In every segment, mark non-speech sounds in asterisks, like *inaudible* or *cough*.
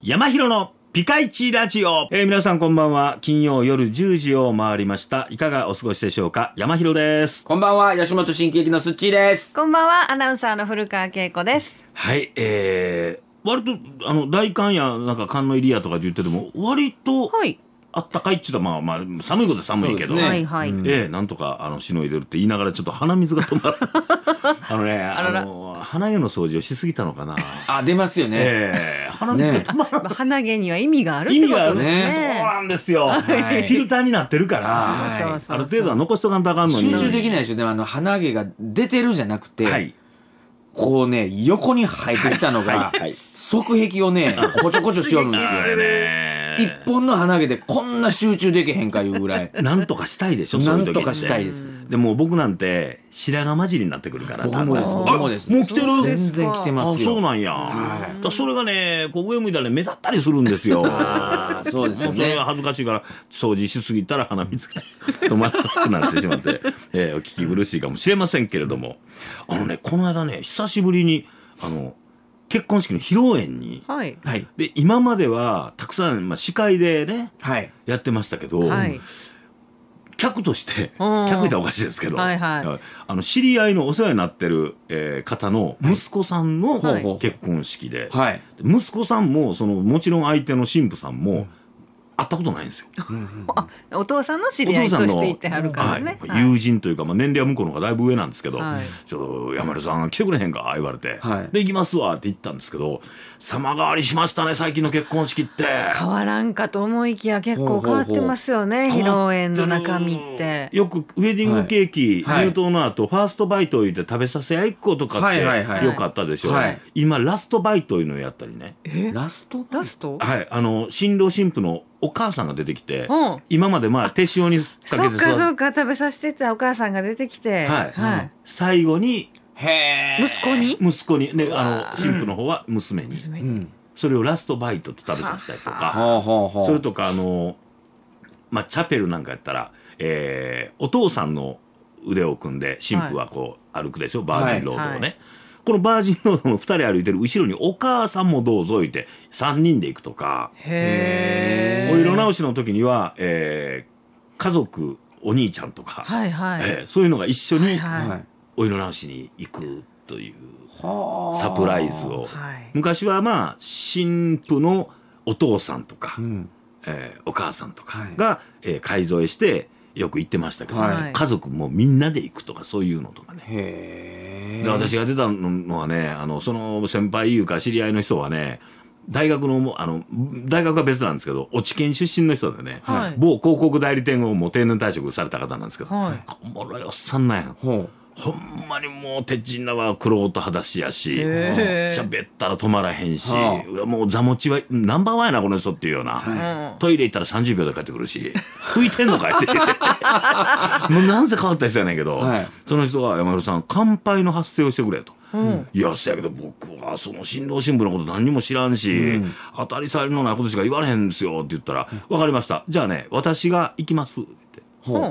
山広のピカイチラジオ、えー、皆さんこんばんは金曜夜10時を回りましたいかがお過ごしでしょうか山広ですこんばんは吉本新喜劇のすっちーですこんばんはアナウンサーの古川恵子ですはいえー、割とあの大観やなんか観音入りやとかって言ってても割と、はい、あったかいっていうとまあまあ寒いことは寒いけど、ねはいはいええなんとかあのしのいでるって言いながらちょっと鼻水が止まら *laughs* あのねああの鼻毛の掃除をしすぎたのかな、あ出ますよね、ええ鼻水が止まらな鼻毛には意味があるってこあとるですね。そうなんですよ、はいフィルターになってるからそうそうそうそうある程度は残しとかんとあかんのに集中できないでしょでもあの鼻毛が出てるじゃなくて、はいこうね横に生えてきたのが、はい側壁をねこちょこちょしよるんですよ。ね一本の鼻毛でこんな集中できへんかいうぐらい *laughs* なんとかしたいでしょ *laughs* なんとかしたいですでも僕なんて白髪混じりになってくるから僕もです僕もですもう来てる全然来てますよそうなんや、はい、だそれがねこう上向いたら、目立ったりするんですよ *laughs* そうですねそれが恥ずかしいから掃除しすぎたら鼻水が止まらなくなってしまって、えお聞き苦しいかもしれませんけれどもあのねこの間ね久しぶりにあの結婚式の披露宴に、はい、はい、で今まではたくさん、まあ、司会でね、はい、やってましたけど、はい、客として客いたらおかしいですけど、はいはい、あの知り合いのお世話になってる、えー、方の息子さんの結婚式で,、はい、息子さんもそのもちろん相手の新婦さんも、会ったことないんですよ。*laughs* お父さんの知り合いとして行ってはるからね。はい、友人というか、まあ、年齢は向こうの方がだいぶ上なんですけど「はい、ちょっと山根さん来てくれへんか?」言われて「はい、で行きますわ」って言ったんですけど様変わりしましたね最近の結婚式って変わらんかと思いきや結構変わってますよね披露宴の中身ってよくウェディングケーキ、はい、入刀の後、ファーストバイト入れて食べさせ合いっ子とかってよかったでしょ、う、いはい、今ラストバイトいうのやったりねラストラストはいあの新郎新婦のお母さんが出てきて、うん、今までまあ手塩にかけてそうかそうか食べさせてたお母さんが出てきて、はい、はい、最後に息子に息子にねあの神父の方は娘に,、それをラストバイトって食べさせたりとかそれとかあの、まあ、チャペルなんかやったら、えー、お父さんの腕を組んで神父はこう歩くでしょ、バージンロードをね。このバージンロードの2人歩いてる後ろにお母さんもどうぞいて3人で行くとかお色直しの時には、えー、家族お兄ちゃんとか、はいはいえー、そういうのが一緒に、はいはいお色直しに行くというサプライズを、はい、昔はまあ新婦のお父さんとか、うん、えー、お母さんとかが、はい、えー、改造してよく行ってましたけど、はい、家族もみんなで行くとかそういうのとかね。で私が出たのはねあのその先輩いうか知り合いの人はね大学のあの大学は別なんですけど落研出身の人でね、はい、某広告代理店をもう定年退職された方なんですけど、はい、おもろいおっさんなんや。ほうほんまにもう鉄人は苦労と裸足やし喋ったら止まらへんし、はあ、もう座持ちはナンバーワンやなこの人っていうような、はい、トイレ行ったら30秒で帰ってくるし拭いてんのかいってもうなんせ変わった人やねんけど、はい、その人が山広さん乾杯の発声をしてくれと。うん、いやせやけど僕はその新郎新婦のこと何にも知らんし、うん、当たり障りのないことしか言われへんですよって言ったら「分かりましたじゃあね私が行きます」って、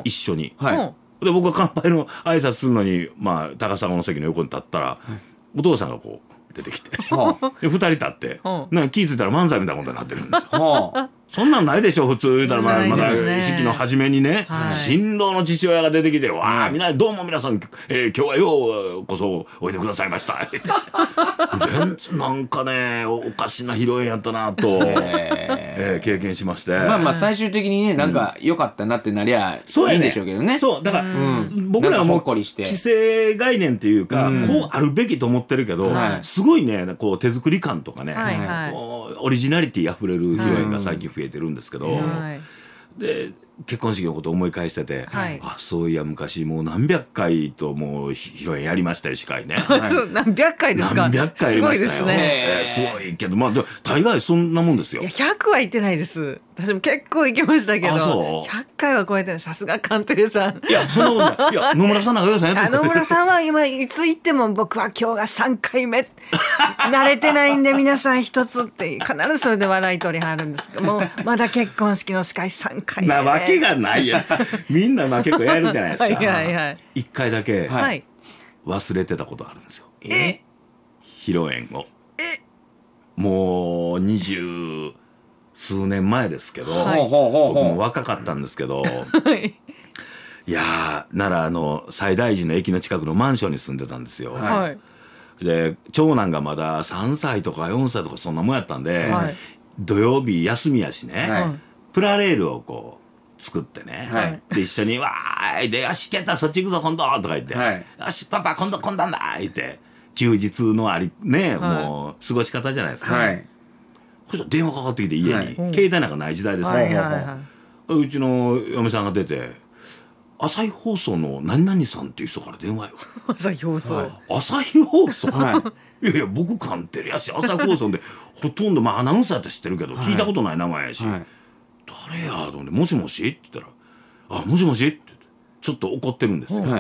一緒に、はい、で僕が乾杯の挨拶するのに、まあ、高砂の席の横に立ったら、はい、お父さんがこう出てきて、2人立って、なんか気付いたら漫才みたいなことになってるんですよ。そんなんないでしょ普通言うたらまあまだの初めにね、新郎の父親が出てきて「わあみなどうも皆さん、えー、今日はようこそおいでくださいました」ってなんかねおかしな披露宴やったなと、*laughs* えー、経験しましてまあまあ最終的にねなんか良かったなってなりゃいいんでしょうけどね、ね、そうだから、うん、僕らはもう規制概念というか、うん、こうあるべきと思ってるけど、すごいねこう手作り感とかね、はいはい、オリジナリティ溢れる披露宴が最近増えてるんですけど、で結婚式のこと思い返してて、はい、あそういや昔もう何百回ともう披露宴やりましたよ司会ね、*laughs* はい、何百回ですか何百回すごいですね、えー、すごいけどまあ大概そんなもんですよいや100は行ってないです私も結構行きましたけど100回は超えてないさすがカンテレさんいやそんなことないいや *laughs* 野村さんなんかさん野村さんは今いつ行っても僕は今日が3回目 *laughs* 慣れてないんで皆さん一つって必ずそれで笑い取りはるんですけどもうまだ結婚式の司会3回目、まあけがないや *laughs* みんなまあ結構やるじゃないですかはいはい、回だけ忘れてたことあるんですよ、え披露宴をえもう二十数年前ですけど、はい、僕も若かったんですけど、はい、いやならあの西大寺の駅の近くのマンションに住んでたんですよ。はい、で長男がまだ3歳とか4歳とかそんなもんやったんで、はい、土曜日休みやしね、プラレールをこう作ってね、はい、で一緒に「わーい!」で「よし健太そっち行くぞ今度!」とか言って「はい、よしパパ今度今度なんだ!」言って休日のありね、もう過ごし方じゃないですか、ね、そしたら電話かかってきて家に、携帯なんかない時代ですから、うちの嫁さんが出て「朝日放送の何々さんっていう人から電話よ」*laughs* 朝日放送、朝日放送、いやいや僕カンテレやし朝日放送でほとんど、まあ、アナウンサーって知ってるけど、聞いたことない名前やし。誰や?」と思って「もしもし?」って言ったら「あもしもし?」って言ってちょっと怒ってるんですよ「はい、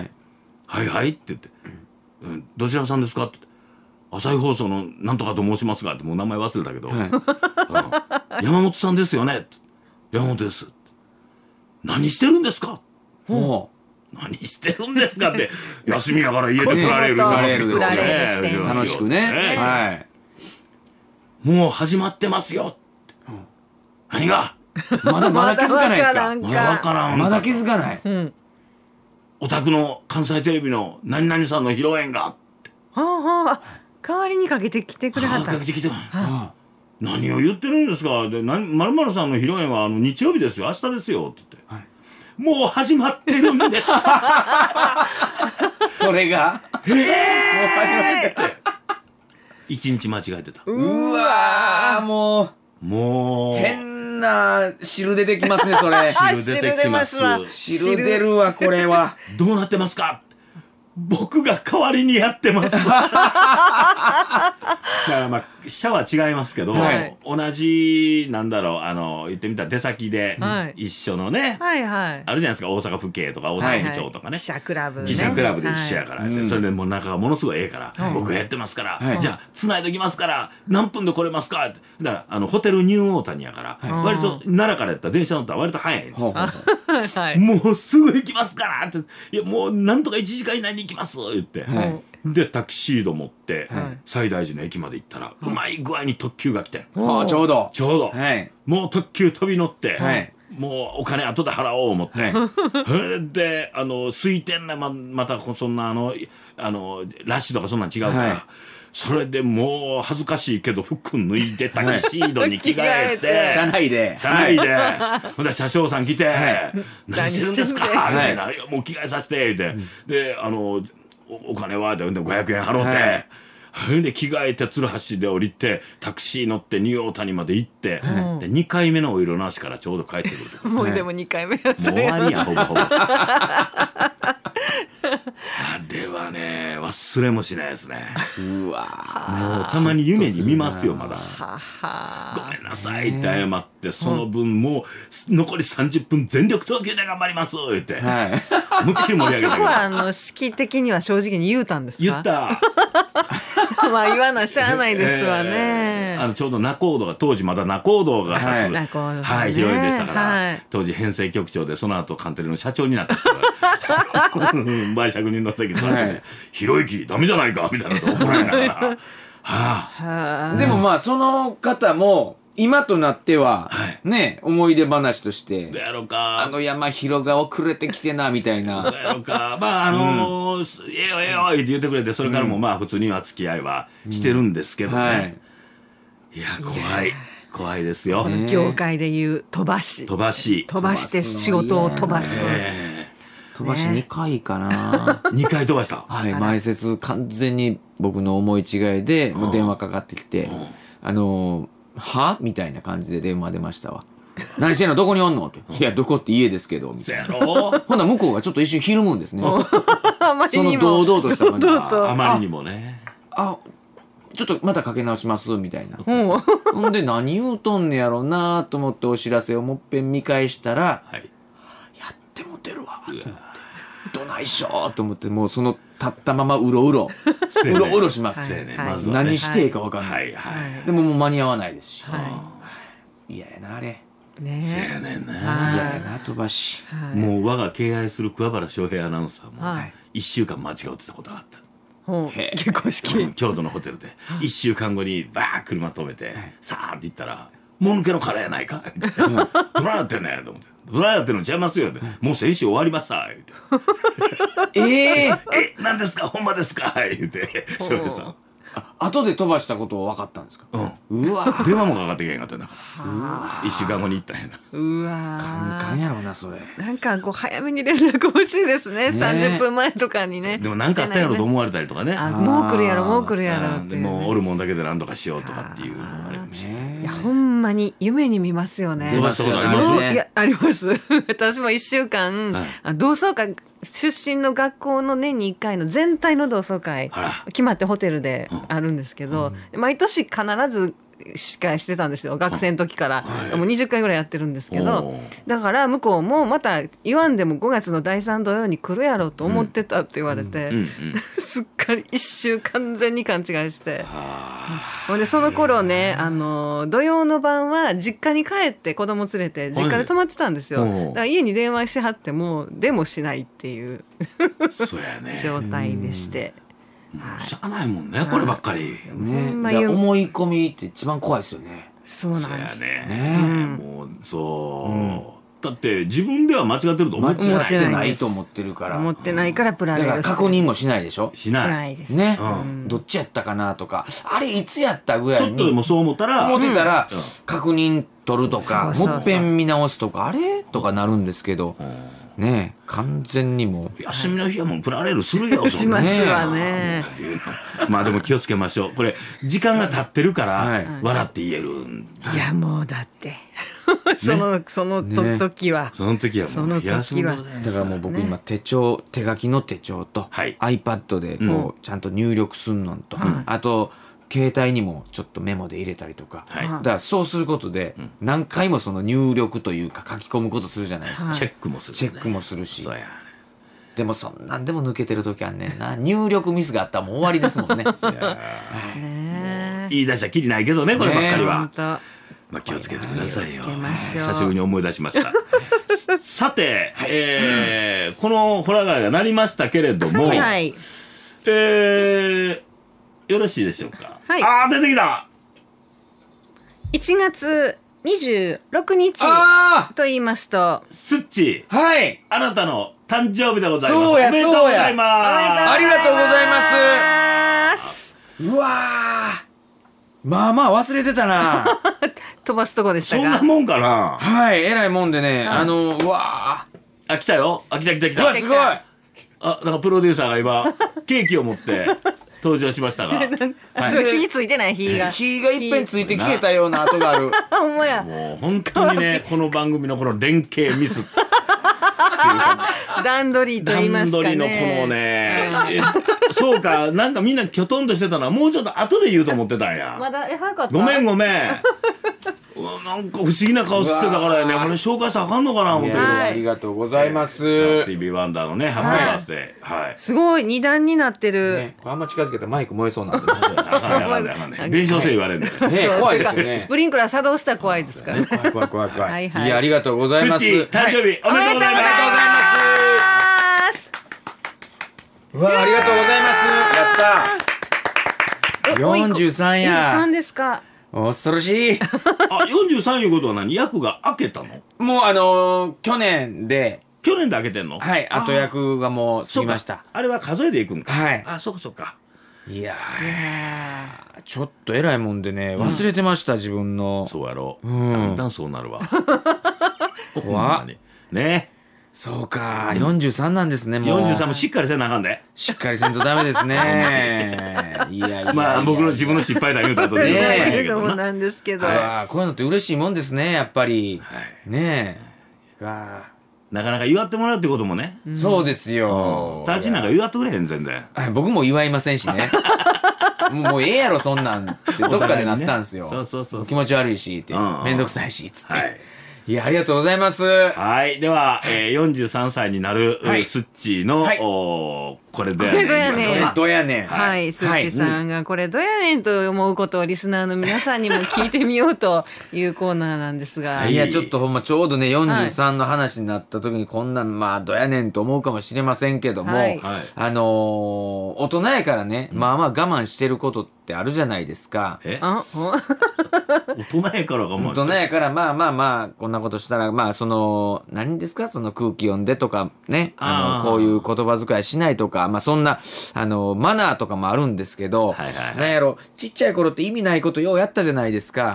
はいはいって言って「うん、どちらさんですか?」って朝日放送のなんとかと申しますが」ってもう名前忘れたけど「はい、山本さんですよね?」って「山本です」何してるんですか?」ほう何してるんですかって休みやから家で取られるられるですね楽しくね、はい、もう始まってますよ、何がまだまだ気づかないですかまだわからんまだ気づかない、お宅の関西テレビの何々さんの披露宴がはあはあ代わりにかけてきてくれはった、かけてきはあ、何を言ってるんですかで何まるまるさんの披露宴はあの日曜日ですよ明日ですよって言って、はいもう始まってるんですそれが、えもう始まってて一日間違えてたうわもうもう変変な汁出てきますね、それ。*laughs* 汁出てきます。汁出るわ、これは。*laughs* どうなってますか僕が代わりにやってます *laughs* だからまあ社は違いますけど、はい、同じなんだろうあの言ってみたら出先で一緒のね、はいはいあるじゃないですか大阪府警とか大阪府庁とかね、はいはい、記者クラブ、ね、記者クラブで一緒やから、はい、それでもう中がものすごいええから、はい、僕やってますから、はい、じゃあつないでおきますから何分で来れますかってだからあのホテルニューオータニやから、割と奈良からやったら電車乗ったら割と早いんです、はい、もうすぐ行きますからっていやもうなんとか1時間以内に行きます言って、はい、でタキシード持って、はい、西大寺の駅まで行ったら、うまい具合に特急が来て、あちょうどちょうど、はい、もう特急飛び乗って、はい、もうお金後で払おう思って *laughs* であの水天ねままたそんなあのあのラッシュとかそんなん違うから。はいそれでもう恥ずかしいけど服脱いでタキシードに着替えて *laughs* 車内で車内でほんで車掌さん来て「何してるんですか?」みたいな「もう着替えさせて」って、うん、であのお金は」って500円払うて。はいそれで着替えて鶴橋で降りてタクシー乗ってニューオータニまで行って、はい、で2回目のお色直しからちょうど帰ってくるもうでも2回目やったもう終わりやほぼほぼあれはね忘れもしないですねうわもうたまに夢に見ますよまだごめんなさいって謝ってその分もう残り30分全力投球で頑張りますって、はい、っきり盛り上げてそこはあの式的には正直に言うたんですか言った *laughs* まあ言わなしゃあないですわね。えー、あのちょうど仲人が当時まだ仲人が立つ、はいね、はい、ヒロインでしたから、はい、当時編成局長でその後カンテレの社長になった人が *laughs* 売借人の席座って、はい、ひろゆきダメじゃないかみたいなと怒らながら。*laughs* はあ、でもまあその方も今となっては、ね、思い出話として、どやろか。あの山広が遅れてきてな、みたいな。うやろか。まあ、あのー、ええよええよって言ってくれて、それからもまあ、普通には付き合いはしてるんですけどね。いや、怖い。怖いですよ。業界でいう飛ばし。飛ばし。飛ばして仕事を飛ばす。飛ばし2回かな。2回飛ばした。はい、前説完全に僕の思い違いで、電話かかってきて、あのー、はみたいな感じで電話出ましたわ。*laughs* 何してんのどこにおんの?」って「いやどこって家ですけど」みたいなほんなら向こうがちょっと一瞬ひるむんですねその堂々とした感じが *laughs* あまりにもねあちょっとまたかけ直しますみたいなほんで何言うとんねやろうなと思ってお知らせをもっぺん見返したら「はい、やってもてるわ」と思って「どないしょ」と思ってもうその立ったままうろうろうろうろします、はい何していいか分かんないでももう間に合わないですし嫌、い、やなあれ。せやねんな、はやな飛ばし、もう我が敬愛する桑原翔平アナウンサーも一週間間違ってたことがあった、結婚式京都のホテルで一週間後にバー車止めて、さあって行ったらもぬけの殻やないか」って「どななってんねと思って「どないやってんのちゃいますよ」って「もう先週終わりました」言て「*laughs* えー、え何ですかほんまですか」言うて翔平さん。後で飛ばしたことを分かったんですか、うん、うわ電話もかかってけへんかったな1週間後に行ったんやなうわカンカンやろうなそれなんかこう早めに連絡欲しいですねね十分前とかにねでも何かあったやろうと思われたりとかねもう来るやろもう来るやろって、ね、もうおるもんだけで何とかしようとかっていうあれかもしれないいやほんまに夢に見ますよね飛ばしたことあります、ね、いやあります *laughs* 私も一週間、はい、同窓会出身の学校の年に1回の全体の同窓会決まってホテルであるんですけど、毎年必ず司会してたんですよ学生の時から、はい、もう20回ぐらいやってるんですけどだから向こうもまた言わんでも5月の第3土曜に来るやろうと思ってたって言われて、*laughs* すっかり一周完全に勘違いしてほんでその頃ねあの土曜の晩は実家に帰って子供連れて実家で泊まってたんですよ、だから家に電話しはってもでもしないっていう *laughs* 状態でして。しゃあないもんね、こればっかり。ね、思い込みって一番怖いですよね。そうなんですね。ね、もうそう、だって自分では間違ってると思ってない。間違ってないと思ってるから。思ってないからプライド。だから確認もしないでしょ。しない。しないです。ね、どっちやったかなとか、あれいつやったぐらいちょっとでもそう思ったら、思ってたら、確認取るとか、もっぺん見直すとか、あれとかなるんですけど。ね完全にもう休みの日はもうプラレールするよ、*laughs* しますわね。まあでも気をつけましょう。これ時間が経ってるから笑って言える。いやもうだって。*laughs* その、その時は、その時はその時はだからもう僕今手帳、手書きの手帳と、はい、iPad でこう、ちゃんと入力すんのと、あと携帯にもちょっとメモで入れたりとか、はい、だからそうすることで、何回もその入力というか書き込むことするじゃないですか、はい、チェックもする、ね、チェックもするしそうや、ね、でもそんなんでも抜けてる時あんねんな入力ミスがあったらもう終わりですもんね *laughs* 言い出したきりないけどねこればっかりは、まあ、気をつけてくださいよ久しぶりに思い出しました *laughs* さて、はい、えー、このホラガイがなりましたけれども、はい、えー、よろしいでしょうかはい、ああ、出てきた一月二十六日と言いますとスッチはいあなたの誕生日でございますおめでとうございまありがとうございますうわーまあまあ忘れてたな *laughs* 飛ばすとこでしすそんなもんかなはいえらいもんでねあのうわーあ来たよあ来た来た来うたわすごいあなんかプロデューサーが今ケーキを持って *laughs* 登場しましたが、*laughs* はい、そうついてない火が火がいっぺんついて消えたような跡がある *laughs* ほんまやもう本当にね *laughs* この番組のこの連携ミス段取りと言いますか、ね、段取りのこのね、そうかなんかみんなきょとんとしてたのはもうちょっと後で言うと思ってたんやまだえ早かったごめんごめんなんか不思議な顔してたからね、これ紹介したらあかんのかな、本当に。ありがとうございます。スティービー・ワンダーのね、ハッピーバースデー。はい。すごい、二段になってる。あんま近づけたマイク燃えそうなんで。伝承性言われるね。怖いですね。スプリンクラー作動したら怖いですから。怖い怖い怖い。いや、ありがとうございます。誕生日おめでとうございます。うわ、ありがとうございます。やった。四十三や。四十三ですか。恐ろしい *laughs* あ四十三いうことは何役が開けたのもうあのー、去年で去年で開けてんのはい後役がもう過ぎましたあれは数えていくんかはいあそっかそっかいやちょっとえらいもんでね忘れてました、うん、自分のそうやろう、うん、だんだんそうなるわ怖っ *laughs* ねそうか、43なんですね、もう。43もしっかりせなあかんで。しっかりせんとダメですね。*laughs* いやいやまあ、僕の自分の失敗だ言うた後で。ねそうなんですけど。こういうのって嬉しいもんですね、やっぱり。ねえ。なかなか祝ってもらうってこともね。そうですよ。たちなんか祝ってくれへん、全然。僕も祝いませんしね。*laughs* もうええやろ、そんなんってどっかでなったんですよ。そうそうそう。気持ち悪いし、って。めんどくさいし、つって。いや、ありがとうございます。はい。では、えー、43歳になる、はい、スッチーの、はい、これどやねん。これどやねん。はい、すちさんがこれどやねんと思うことをリスナーの皆さんにも聞いてみようというコーナーなんですが。いや、ちょっとほんまちょうどね、43の話になった時にこんなん、まあ、どやねんと思うかもしれませんけども、はい、あのー、大人やからね、まあまあ我慢してることってあるじゃないですか。え *laughs* 大人やから我慢大人やから、まあまあまあ、こんなことしたら、まあ、その、何ですかその空気読んでとかね、あの、こういう言葉遣いしないとか、まあそんな、あの、マナーとかもあるんですけど、はいはいはい、なんやろ、ちっちゃい頃って意味ないことようやったじゃないですか。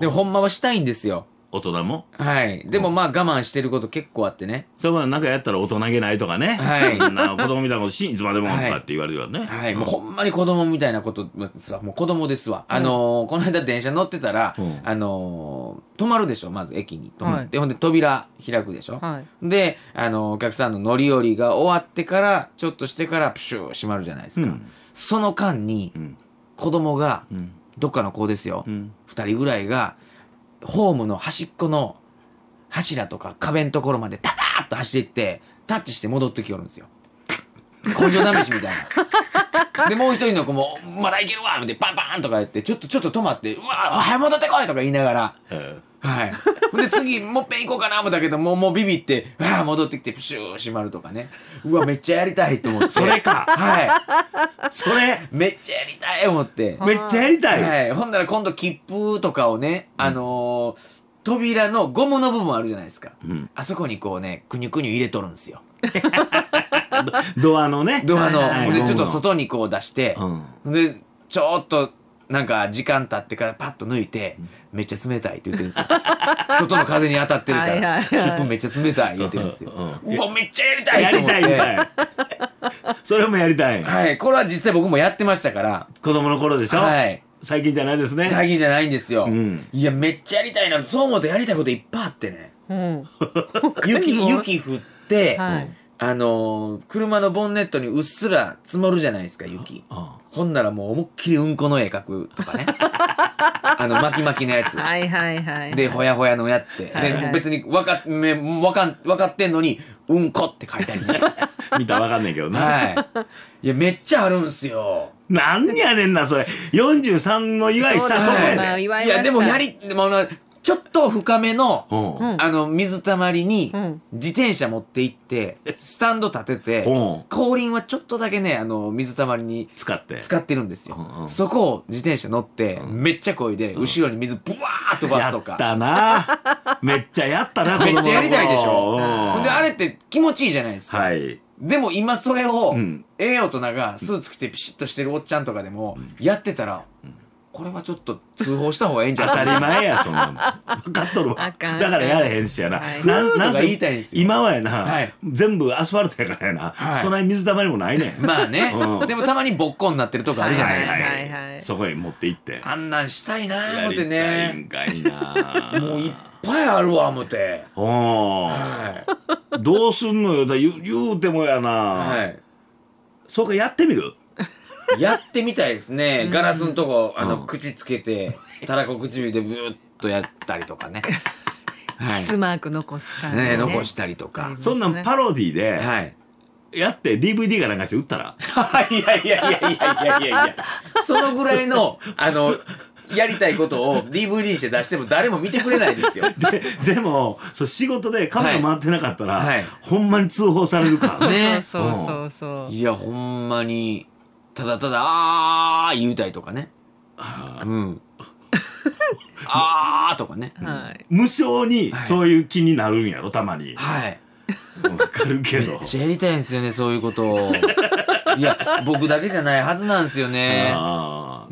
でもほんまはしたいんですよ。大人もはいでもまあ我慢してること結構あってねそれなんかやったら大人げないとかね、はい、な子供みたいなことしいつまでもとかって言われるよね、はい、はい、もうほんまに子供みたいなことですわもう子供ですわ、あのー、この間電車乗ってたら、あのー、止まるでしょまず駅に止まって、はい、ほんで扉開くでしょ、はい、で、あのー、お客さんの乗り降りが終わってからちょっとしてからプシュー閉まるじゃないですか、うん、その間に、うん、子供が、うん、どっかの子ですよ、うん、2人ぐらいがホームの端っこの柱とか壁のところまでタラーッと走っていって、タッチして戻ってきよるんですよ。根性試しみたいな。で、もう一人の子も、まだいけるわみたいな、パンパンとか言って、ちょっと、ちょっと止まって、うわ早戻ってこいとか言いながら、はい。で、次、もっぺん行こうかな思ったけど、もう、もうビビって、わあ、戻ってきて、プシュー閉まるとかね。うわ、めっちゃやりたいと思って。*laughs* それか。はい。それ、めっちゃやりたい思って。*laughs* めっちゃやりたい。はい。ほんなら今度、切符とかをね、あのー、扉のゴムの部分あるじゃないですか。うん、あそこにこうね、くにゅくにゅ入れとるんですよ。*laughs* ドアのね。ドアの。はいはいはい、で、ちょっと外にこう出して、うん、で、ちょっと、なんか時間経ってからパッと抜いて、めっちゃ冷たいって言ってるんですよ *laughs* 外の風に当たってるから切符めっちゃ冷たい言ってるんですよ、うんうわめっちゃやりたいやりたいね *laughs* それもやりたいはいこれは実際僕もやってましたから子供の頃でしょはい最近じゃないですね最近じゃないんですよ、うん、いやめっちゃやりたいなそう思うとやりたいこといっぱいあってね、うん、雪 *laughs* 雪降って、はい、あのー、車のボンネットにうっすら積もるじゃないですか雪ああほんならもう思いっきりうんこの絵描くとかね *laughs* あの巻き巻きのやつはいはいはい。でほやほやのやって、はいはいで別に分かめわかん分かってんのにうんこって書いたりね *laughs* 見たら分かんないけどな。はいいやめっちゃあるんすよなんやねんな、それ。43の祝いしたそこやで。まあいやでもやりまあちょっと深めの、あの、水たまりに自転車持って行って、*laughs* スタンド立てて、後輪はちょっとだけね、あの、水たまりに使って。使ってるんですよ。そこを自転車乗って、めっちゃこいで、後ろに水ブワーと飛ばとすとっか。たな。*laughs* めっちゃやったな、*laughs* めっちゃやりたいでしょ。ほんで、あれって気持ちいいじゃないですか。はい。でも今それを、ええ大人がスーツ着てピシッとしてるおっちゃんとかでも、やってたら、これはちょっと通報した方がいいんじゃ *laughs* 当たり前やそんなの分かっとるわあだからやれへんしやな、はいななか言いたいんですよ今はやな、はい全部アスファルトやからやな、はいそん水たまりもないねまあね、うんでもたまにぼっこになってるとこあるじゃないですか、はいはいはいそこへ持って行ってあんなんしたいなー思ってやりねたいんかいなもういっぱいあるわ思っておーはいどうすんのよだ言う言うてもやな、はいそうかやってみるやってみたいですね。ガラスのとこ、あの、口つけて、たらこ唇でブーっとやったりとかね。*laughs* キスマーク残す感じね。残したりとか。そんなんパロディで、はい。やって DVD がなんかして売ったらいやいやいやいやいやいやいやそのぐらいのあのやりたいことを DVD して出しても誰も見てくれないですよ *laughs* ででもそう仕事でカメラ回ってなかったら、はい、ほんまに通報されるからね *laughs* そうそうそうそういやほんまにただただ「あー」言うたりとかね「うん、*laughs* あー」とかね、はい、無性にそういう気になるんやろたまにはいわかるけどめっちゃやりたいんですよねそういうことをいや僕だけじゃないはずなんですよね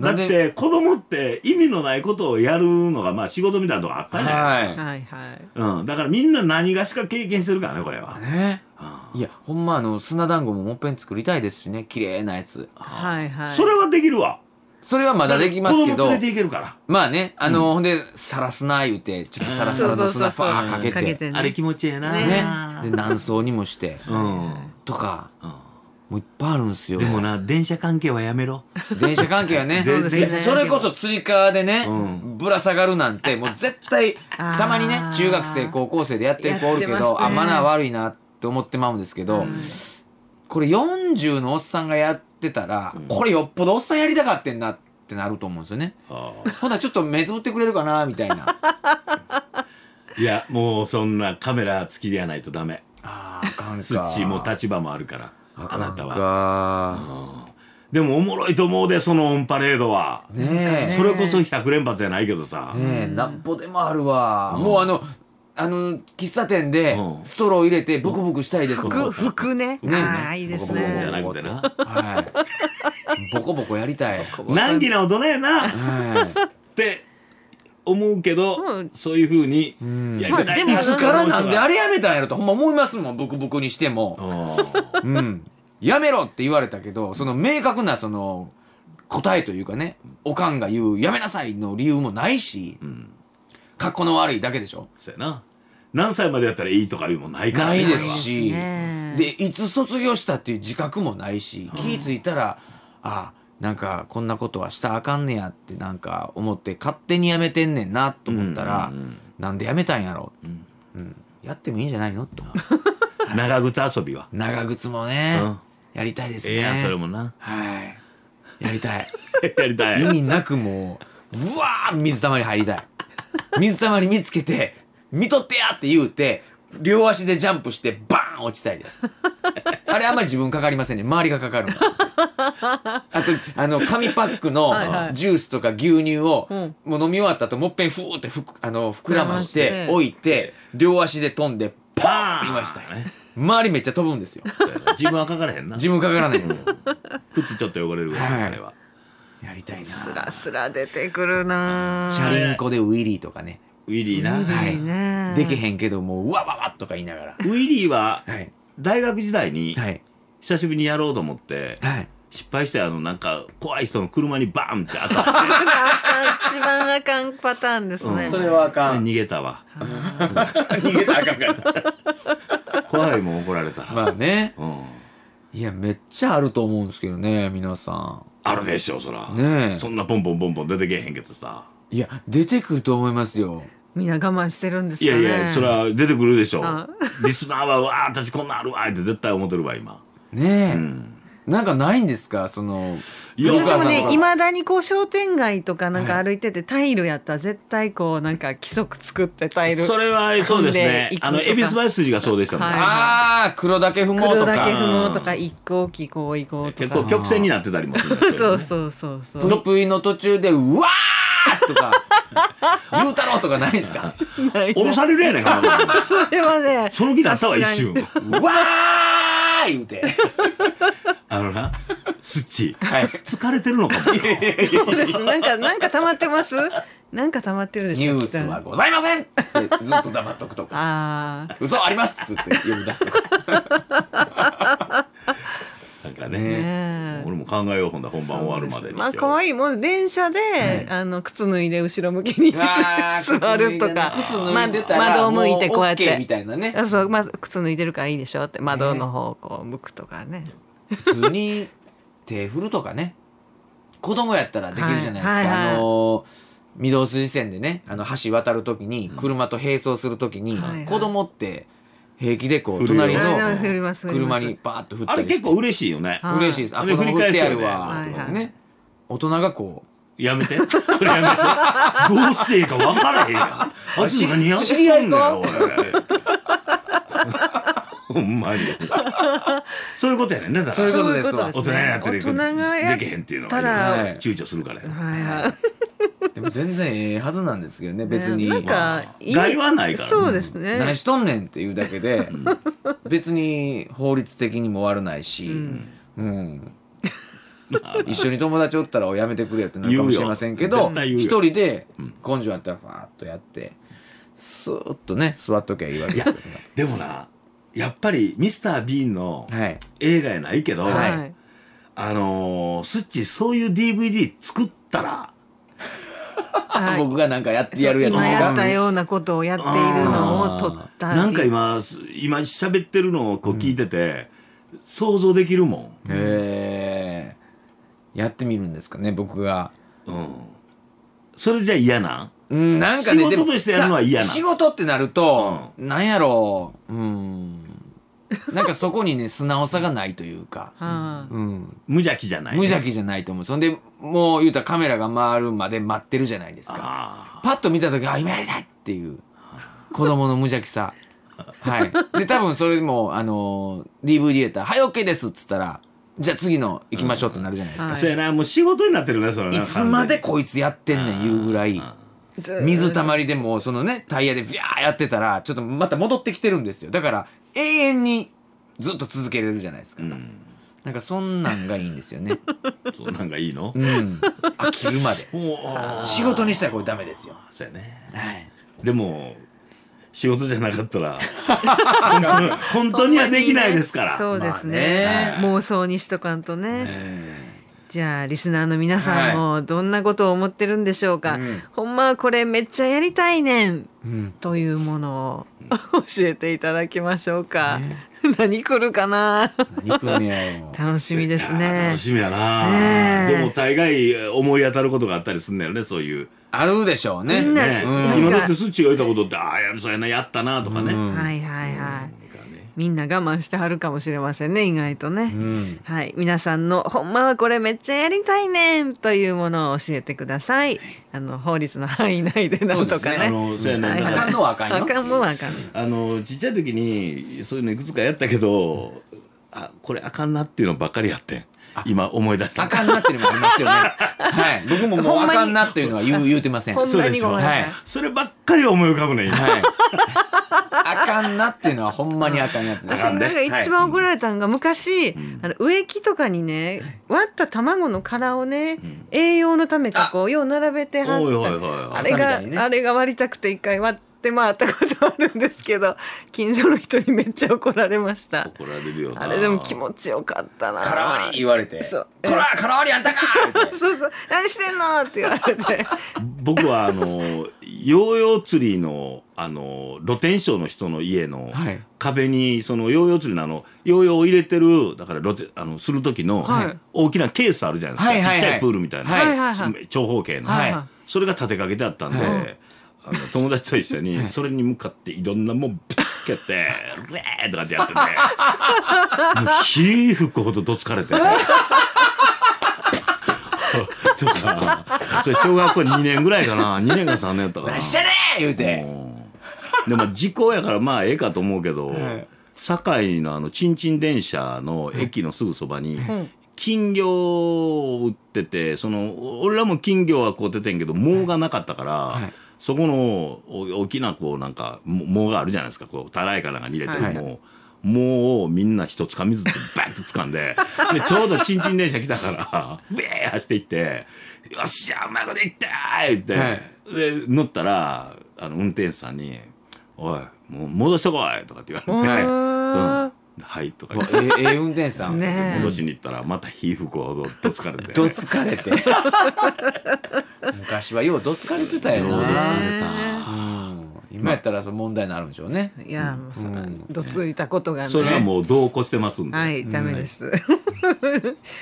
だって子供って意味のないことをやるのがまあ仕事みたいなとこあったじゃないですか、はいはいはいうん、だからみんな何がしか経験してるからねこれはねいやほんまあの砂団子ももっぺん作りたいですしね綺麗なやつはいはいそれはできるわそれはまだできますけどまあねあの、ほんでさらすな言うてちょっとさらさらの砂パーかけてあれ気持ちええなねで何層にもして、うん、とか、うんもういっぱいあるんですよでもな電車関係はやめろ電車関係はね *laughs* それこそ追加でね、ぶら下がるなんてもう絶対 *laughs* たまにね中学生高校生でやってる子おるけどあマナー悪いなってって思ってまうんですけど、これ40のおっさんがやってたら、これよっぽどおっさんやりたかってんなってなると思うんですよね。ほなちょっと目つぶってくれるかなみたいな。*laughs* いやもうそんなカメラ付きでやないとダメ。ああかんスッチーも立場もあるからあなたは。でもおもろいと思うでそのオンパレードはねそれこそ100連発じゃないけどさねえなんぼでもあるわ、もうあのあの喫茶店でストロー入れてブクブクしたいです。服服ね。ねああいいですね。じゃなくてな。はい。ボコボコやりたい。難儀な大人やな。はい。って思うけど、そういうふうにやりたい。いつからなんであれやめたんやろとほんま思いますもん。ブクブクにしても。うん。やめろって言われたけど、その明確なその。答えというかねおかんが言う「やめなさい」の理由もないし、うん、格好の悪いだけでしょそうやな何歳までやったらいいとかいうもんないからないですしでいつ卒業したっていう自覚もないし、気ぃ付いたらあなんかこんなことはしたらあかんねやってなんか思って勝手にやめてんねんなと思ったら、うんうんうん、なんでやめたんやろ、うんうん、やってもいいんじゃないのって *laughs* 長靴遊びは長靴もね、うん、やりたいですね、いやそれもなはいやりたい *laughs* やりたい意味なくもううわー水たまり入りたい水たまり見つけて「見とってや!」って言うて両足でジャンプしてバーン落ちたいですあれあんまり自分かかりませんね周りがかかるんですあとあの紙パックのジュースとか牛乳をもう飲み終わったともっぺんふーってふあの膨らまして置いて両足で飛んでパーンいましたね周りめっちゃ飛ぶんですよ自分はかからへんな自分かからないんですよ靴ちょっと汚れるぐらい、い、あれは。やりたいなすらすら出てくるなチャリンコでウィリーとかねウィリーな、はい、できへんけどもうわわわとか言いながらウィリーは大学時代に久しぶりにやろうと思って、はい、失敗してあのなんか怖い人の車にバンって当たって *laughs* 一番あかんパターンですね、うん、それはあかん逃げたわ *laughs* 逃げたあかんから *laughs* 怖いもん怒られたまあね、うん、いやめっちゃあると思うんですけどね皆さんあるでしょそらねそんなポンポンポンポン出てけへんけどさいや出てくると思いますよみんな我慢してるんですいやいやそれは出てくるでしょリスナーはわー私こんなあるわーって絶対思ってるわ今ねえ、うんなんかないんですかそのいやでもねいまだにこう商店街とかなんか歩いてて、タイルやったら絶対こうなんか規則作ってタイルそれはそうですねあの恵比寿前筋がそうでしたもん、はい、ああ黒岳不毛とか黒岳不毛とか一向機こう行こうとか結構曲線になってたりもする *laughs* そうそうそうそうプロプイの途中でうわーとか言うたろうとかないですか降ろされるやないかそれはねその気だったわ一瞬わー言うてあのなスッチ、はい、疲れてるのかもそうですなんかなんか溜まってますなんか溜まってるでしょニュースはございませんっずっと黙っとくとかあ嘘ありますっつって呼び出すとかかね、ね、俺も考えようほんだ本番終わるまでにまあ可愛いもう電車で、うん、あの靴脱いで後ろ向きに座るとか、靴脱いね、窓を向いてこうやって、みたね、そうまず靴脱いでるからいいでしょって窓の方こう向くとかね普通に手振るとかね子供やったらできるじゃないですか、はいはいはい、あの御堂筋線でねあの橋渡る時に車と並走する時に、はい子供って平気でこう隣の車にバーッと振ったりあれ結構嬉しいよね嬉しいですあこり返ってやるわね大人がこうやめてそれやめて *laughs* どうしていいか分からへんやんあ何やってんのよ *laughs* ほんまに。そういうことやねんね。だからそういうことですわ大人になってる。大人がやできへんっていうのは躊躇するからや。はでも全然ええはずなんですけどね別に、なかいい害はないからそうですね何しとんねんっていうだけで別に法律的にも悪ないし、うん一緒に友達おったらおやめてくれよってなるかもしれませんけど一人で根性あったらファーっとやってスーッとね座っときゃいいわけですよでもなやっぱりミスター・ビーンの映画やないけど、はい、あのー、スッチそういう DVD 作ったらはい、*laughs* 僕がなんかやってやるやつ今やったようなことをやっているのを撮ったなんか今今喋ってるのをこう聞いてて、うん、想像できるもんへえやってみるんですかね僕がうんそれじゃ嫌なんうんなんかね仕事としてやるのは嫌な仕事ってなると、うん、なんやろううんなんかそこにね素直さがないというか、*laughs* うん、うん、無邪気じゃない、ね、無邪気じゃないと思うそんでもう言うたらカメラが回るまで待ってるじゃないですかパッと見た時あ今やりたいっていう子供の無邪気さ *laughs* はいで多分それもあの DVD やったら「はい OK です」っつったら「じゃあ次の行きましょう」となるじゃないですか、うん、はい、そうやなもう仕事になってるねそれいつまでこいつやってんねん言うぐらい。水たまりでもそのねタイヤでビャーやってたらちょっとまた戻ってきてるんですよだから永遠にずっと続けれるじゃないですか、うんなんかそんなんがいいんですよね *laughs* そんなんがいいのうん飽きるまで仕事にしたらこれダメですよそうやね、はい、でも仕事じゃなかったら *laughs* 本当にはできないですからそうですね、ねはい、妄想にしとかんとね、え。じゃあリスナーの皆さんもどんなことを思ってるんでしょうか、はいうん、ほんまこれめっちゃやりたいねん、というものを教えていただきましょうか、ね、*laughs* 何来るかな楽しみですね楽しみやな、ね、でも大概思い当たることがあったりすんだよねそういうあるでしょうねね、うん、今だってスッチが言ったことってああやるそうやなやったなとかね、はいはいはいみんな我慢してはるかもしれませんね意外とね、うん、はい皆さんのほんまはこれめっちゃやりたいねんというものを教えてくださいあの法律の範囲内でなんとかね、ね、あのそうやね、はいあかんのはあかんよあかんもあかんあのちっちゃい時にそういうのいくつかやったけどあこれあかんなっていうのばっかりやってん今思い出した。あかんなっていうのもありますよね。*laughs* はい。僕ももうあかんなっていうのは言う言うてません。そうですよ。はい。そればっかり思い浮かぶね。はい。あかんなっていうのはほんまにあかんやつです。なんか一番怒られたんが、昔、うん、あの植木とかにね割った卵の殻をね、うん、栄養のためかこうよう並べてはったあれが、あれが割りたくて一回割って。ってまあ会ったことあるんですけど近所の人にめっちゃ怒られました怒られるよあれでも気持ちよかったなカラワリ言われてそう「こらカラワリあんたか! *laughs*」そうそう「何してんの?」って言われて僕はあの *laughs* ヨーヨー釣りのあの露天商の人の家の壁に、そのヨーヨー釣りのあのヨーヨーを入れてるだから露天あのする時の、大きなケースあるじゃないですか、はいちっちゃいプールみたいな、長方形の、それが立てかけてあったんで。あの友達と一緒にそれに向かっていろんなもんぶつけて「ウ *laughs* え!」ー!」とかってやってて *laughs* もう火吹くほどどつかれて。と *laughs* かそれ小学校2年ぐらいかな2年か3年やったから「何してね言うて、うでも時効やからまあええかと思うけど、はい、堺のあのちんちん電車の駅のすぐそばに、はい金魚を売っててその俺らも金魚はこう出てんけど藻がなかったから、はいそこの大きなこうなんか藻があるじゃないですかこうたらいかなんかに入れてるもはい、をみんな一つかみずつバッと掴んで *laughs* でちょうどちんちん電車来たから *laughs* ベー走っていって「よっしゃうまいこといったー!」って、はい、で乗ったらあの運転手さんに「おいもう戻してこい!」とかって言われて。*laughs* はい」とかえええ運転手さん戻しに行ったらまた被服をどどつかれてどつかれて *laughs* 昔はようどつかれてたよどつかれた、今やったらその問題になるんでしょうねいや、うん、そどついたことが、ね、それはもうど同こしてますんではいダメです、うん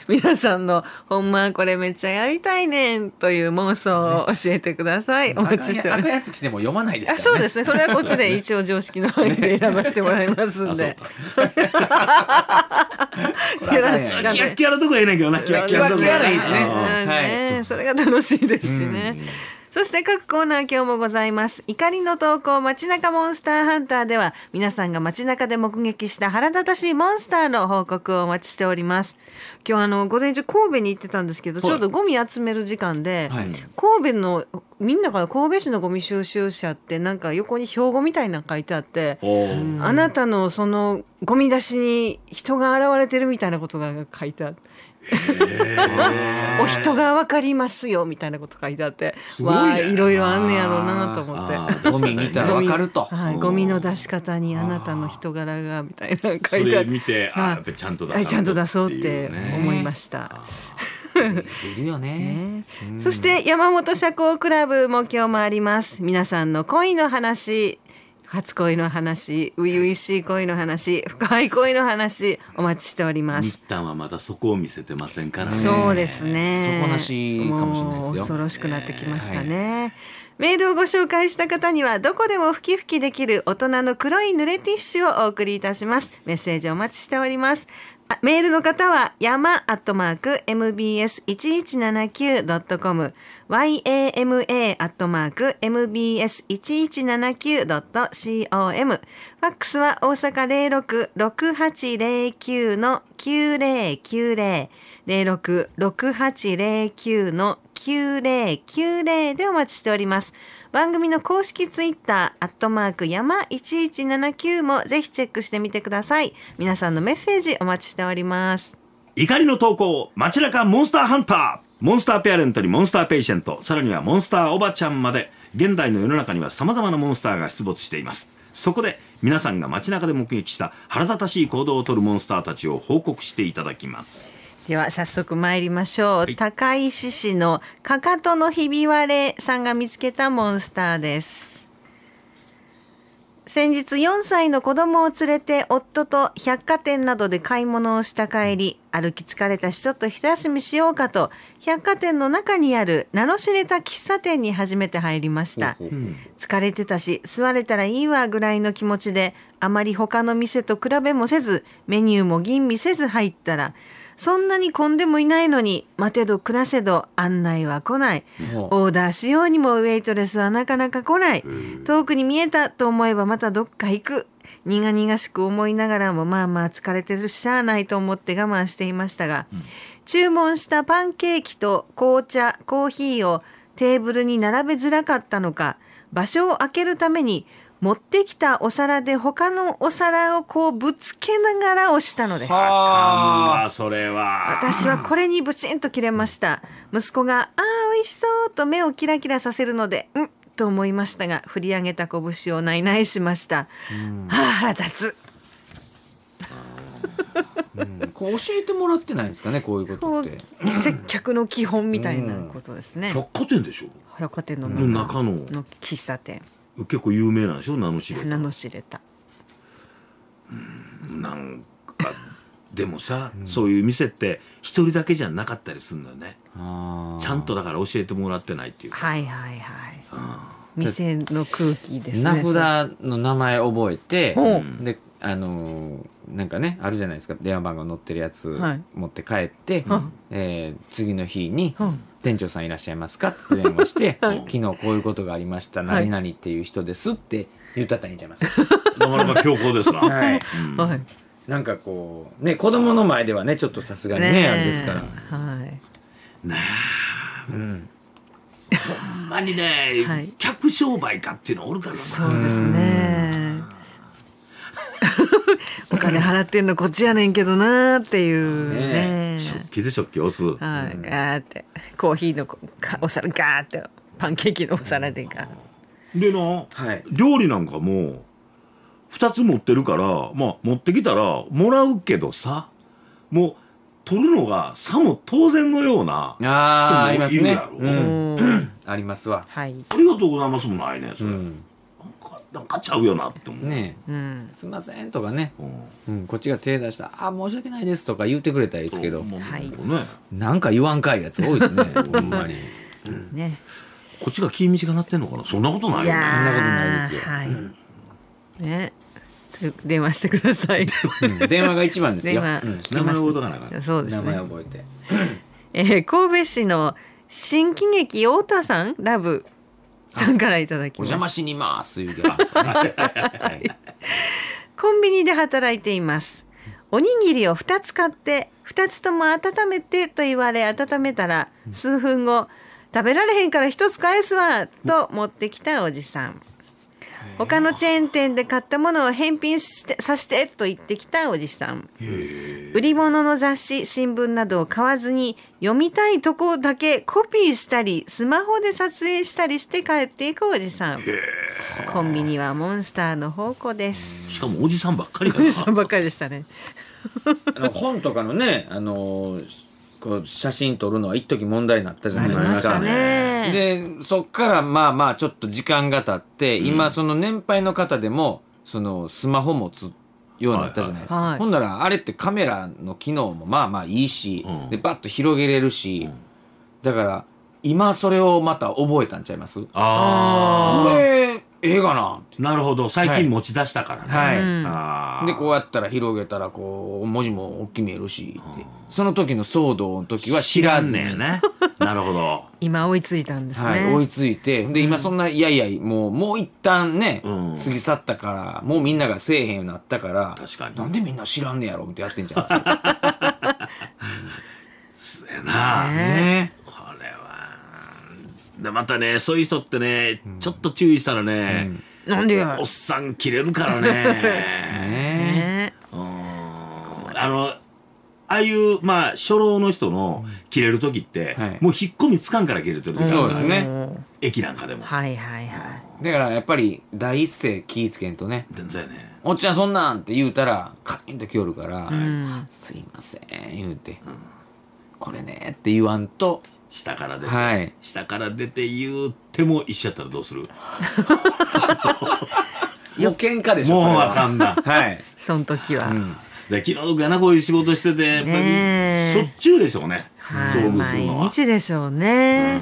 皆さんの「ほんまこれめっちゃやりたいねん」という妄想を教えてください、ね、お待ちしております赤やつ来ても読まないです、ね、あそうですねこれはこっちで一応常識の範囲で選ばせてもらいますんでキラキラのとこねんけどなキラキラのとこそれが楽しいですしね、そして各コーナー今日もございます。怒りの投稿街中モンスターハンターでは皆さんが街中で目撃した腹立たしいモンスターの報告をお待ちしております。今日あの午前中神戸に行ってたんですけど、ちょうどゴミ集める時間で、はい、神戸のみんなから神戸市のゴミ収集車ってなんか横に標語みたいなの書いてあって、あなたのそのゴミ出しに人が現れてるみたいなことが書いてあって。*laughs* お人が分かりますよみたいなこと書いてあってわあいろいろあんねやろうなと思ってゴミ見たら分かるとゴミの出し方にあなたの人柄がみたいな書いてあってそれ見て、ちゃんと出そうちゃんと出そうって思いました。いるよね、*laughs* そして山本社交クラブも今日もあります皆さんの恋の話初恋の話初々しい恋の話深い恋の話お待ちしております日丹はまだそこを見せてませんからねそうですねそこなしかもしれないですよ恐ろしくなってきましたね、えーはい、メールをご紹介した方にはどこでもふきふきできる大人の黒い濡れティッシュをお送りいたしますメッセージお待ちしておりますメールの方は山アットマーク mbs1179.com yama アットマーク mbs1179.com ファックスは大阪066809の9090 066809の9090でお待ちしております。番組の公式ツイッター、アットマーク山1179もぜひチェックしてみてください。皆さんのメッセージお待ちしております。怒りの投稿、街中モンスターハンター。モンスターペアレントにモンスターペイシェント、さらにはモンスターおばちゃんまで、現代の世の中には様々なモンスターが出没しています。そこで皆さんが街中で目撃した腹立たしい行動をとるモンスターたちを報告していただきます。では早速参りましょう、はい、高石市のかかとのひび割れさんが見つけたモンスターです先日4歳の子供を連れて夫と百貨店などで買い物をした帰り歩き疲れたしちょっと一休みしようかと百貨店の中にある名の知れた喫茶店に初めて入りました疲れてたし座れたらいいわぐらいの気持ちであまり他の店と比べもせずメニューも吟味せず入ったら「そんなに混んでもいないのに待てど暮らせど案内は来ないオーダーしようにもウェイトレスはなかなか来ない遠くに見えたと思えばまたどっか行く苦々しく思いながらもまあまあ疲れてるしゃあないと思って我慢していましたが、うん、注文したパンケーキと紅茶コーヒーをテーブルに並べづらかったのか場所を空けるために持ってきたお皿で他のお皿をこうぶつけながら押したのですあそれは私はこれにブチンと切れました息子が「ああ美味しそう」と目をキラキラさせるので「うん」と思いましたが振り上げた拳をないないしました、はあ腹立つうん、こう教えてもらってないんですかねこういうことって接客の基本みたいなことですね、うん、百貨店でしょ百貨店の中の喫茶店結構有名なんでしょ名の知れた名の知れたうんなんかでもさ、うん、そういう店って一人だけじゃなかったりするんだよねちゃんとだから教えてもらってないっていうはいはいはい、うん、店の空気ですね名札の名前覚えて、うん、であのーなんかねあるじゃないですか電話番号載ってるやつ持って帰って、はい、えー、次の日に、店長さんいらっしゃいますか?」って電話して *laughs*「昨日こういうことがありました何々っていう人です」って言ったったらいいんちゃいますか、*laughs* なかなか強硬ですな、*laughs* はいん、はい、なんかこうね子供の前ではねちょっとさすがにね、ね、あれですからはいなあうんほんまにね、客商売かっていうのおるからなそうですねお金払ってんのこっちやねんけどなーっていうね食器で食器押す、はい、ガーってコーヒーのお皿ガーってパンケーキのお皿でガーでな、はい、料理なんかも2つ持ってるからまあ持ってきたらもらうけどさもう取るのがさも当然のような人もいるやろあ,、ねうん、*coughs* ありますわ、はい、ありがとうございますもないねそれ、うんなんかちゃうよなって思うねうん、すいませんとかね、うん、うん、こっちが手出したあ申し訳ないですとか言ってくれたらいいですけど、まなんか言わんかいやつ多いですねほんまに、うん、ねこっちが気道がなってんのかなそんなことないよねそんなことないですよ、はい、ね電話してください電話が一番ですよ、うん、名前覚えとかなかそうです、ね、名前覚えて、えー、神戸市の新喜劇太田さんラブさんからいただきおまし邪魔しにますはい *laughs* コンビニで働いていますおにぎりを二つ買って二つとも温めてと言われ温めたら数分後食べられへんから一つ返すわと持ってきたおじさん他のチェーン店で買ったものを返品してさせてと言ってきたおじさん売り物の雑誌新聞などを買わずに読みたいとこだけコピーしたりスマホで撮影したりして帰っていくおじさんコンビニはモンスターの宝庫ですしかもおじさんばっかりおじさんばっかりでしたね本とかのねあのーこう写真撮るのは一時問題になったじゃないですか。ね、でそっからまあまあちょっと時間が経って、うん、今その年配の方でもそのスマホ持つようになったじゃないですか、はいはいほんならあれってカメラの機能もまあまあいいし、うん、でバッと広げれるし、うん、だから今それをまた覚えたんちゃいますあこれええかななるほど最近持ち出したからね、はいはい、でこうやったら広げたらこう文字も大きく見えるしその時の騒動の時は知らんね知ね *laughs* なるほど今追いついたんですね、はい、追いついてで今そんな、いやいやもうもう一旦ね、うん、過ぎ去ったからもうみんながせえへんようになったから確かになんでみんな知らんねやろってやってんじゃないですか *laughs* やなねねでまたねそういう人ってね、うん、ちょっと注意したらね、うん、なんでやおっさん切れるからね *laughs* ねあのああいうまあ初老の人の切れる時って、はい、もう引っ込みつかんから切れてるそうですね駅なんかでもはいはいはいだからやっぱり第一声気ぃつけんとね全然ねおっちゃんそんなんって言うたらカキンときよるから、うん、すいません言うて、うん、これねって言わんと下から出て、はい、下から出て言っても一緒やったらどうする *laughs* もう喧嘩でしょもうあかんなはい *laughs* その時は、うん、で気の毒やなこういう仕事しててやっぱりしょっちゅうでしょうね、はい、毎日でしょうね、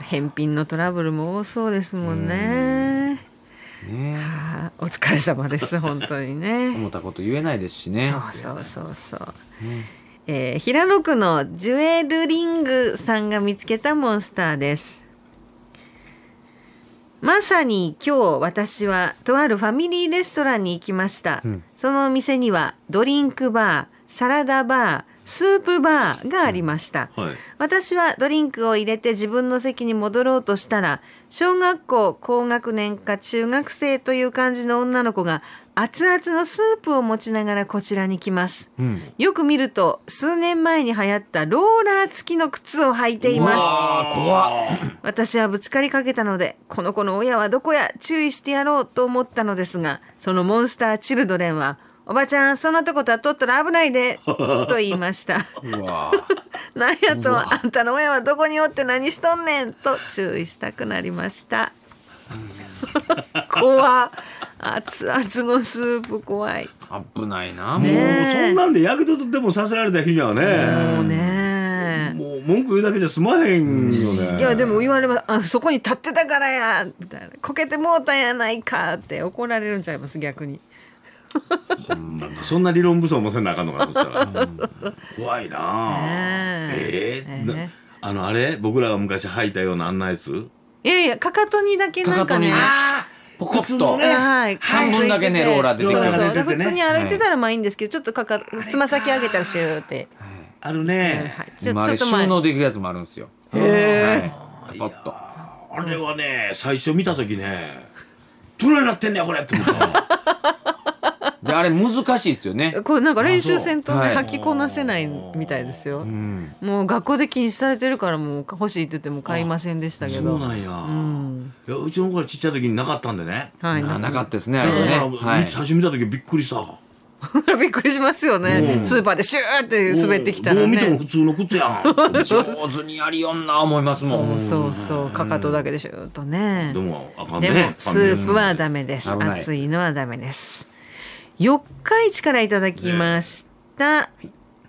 う返品のトラブルも多そうですもんね、ね、はあ、お疲れ様です本当にね思ったこと言えないですしねそうそうそうそう、ねえー、平野区のジュエルリングさんが見つけたモンスターです。まさに今日私はとあるファミリーレストランに行きました、うん、そのお店にはドリンクバーサラダバースープバーがありました、はい、私はドリンクを入れて自分の席に戻ろうとしたら小学校高学年か中学生という感じの女の子が熱々のスープを持ちながらこちらに来ます、うん、よく見ると数年前に流行ったローラー付きの靴を履いています怖 *laughs* 私はぶつかりかけたのでこの子の親はどこや注意してやろうと思ったのですがそのモンスターチルドレンは「おばちゃんそんなとこ立っとったら危ないで」*laughs* と言いました *laughs* なんやとあんたの親はどこにおって何しとんねんと注意したくなりました怖熱々のスープ怖い危ないな、ね、もうそんなんでやけどとでもさせられた日にはねもうねもう文句言うだけじゃ済まへんよねいやでも言われますあそこに立ってたからやみたいなこけてもうたんやないかって怒られるんちゃいます逆にほんまそんな理論武装もせなあかんのかと思ったら怖いなあええーえー、あのあれ僕らが昔履いたようなあんなやついやいやかかとにだけなんかねポコッと、ね、はい、半分だけねローラー出てくるそうそう普通に歩いてたらまあいいんですけど、ちょっとかかつま先上げたらシューって、あるね、はい、ちょっと収納できるやつもあるんですよへえ、はい、カとあれはね最初見た時ねどれいなってんねやこれって思ったであれ難しいですよね *laughs* これなんか練習戦んとね、履きこなせないみたいですよ、もう学校で禁止されてるからもう欲しいって言っても買いませんでしたけどそうなんや,、いやうちの子はちっちゃい時になかったんでね、はい、ななかったですねはい、最初見た時びっくりさ *laughs* びっくりしますよね、スーパーでシューって滑ってきたら、ね、見ても普通の靴やん *laughs* 上手にやりよんな思いますもんそうそうかかとだけでシューとね、でもスープはダメです熱いのはダメです四日市からいただきました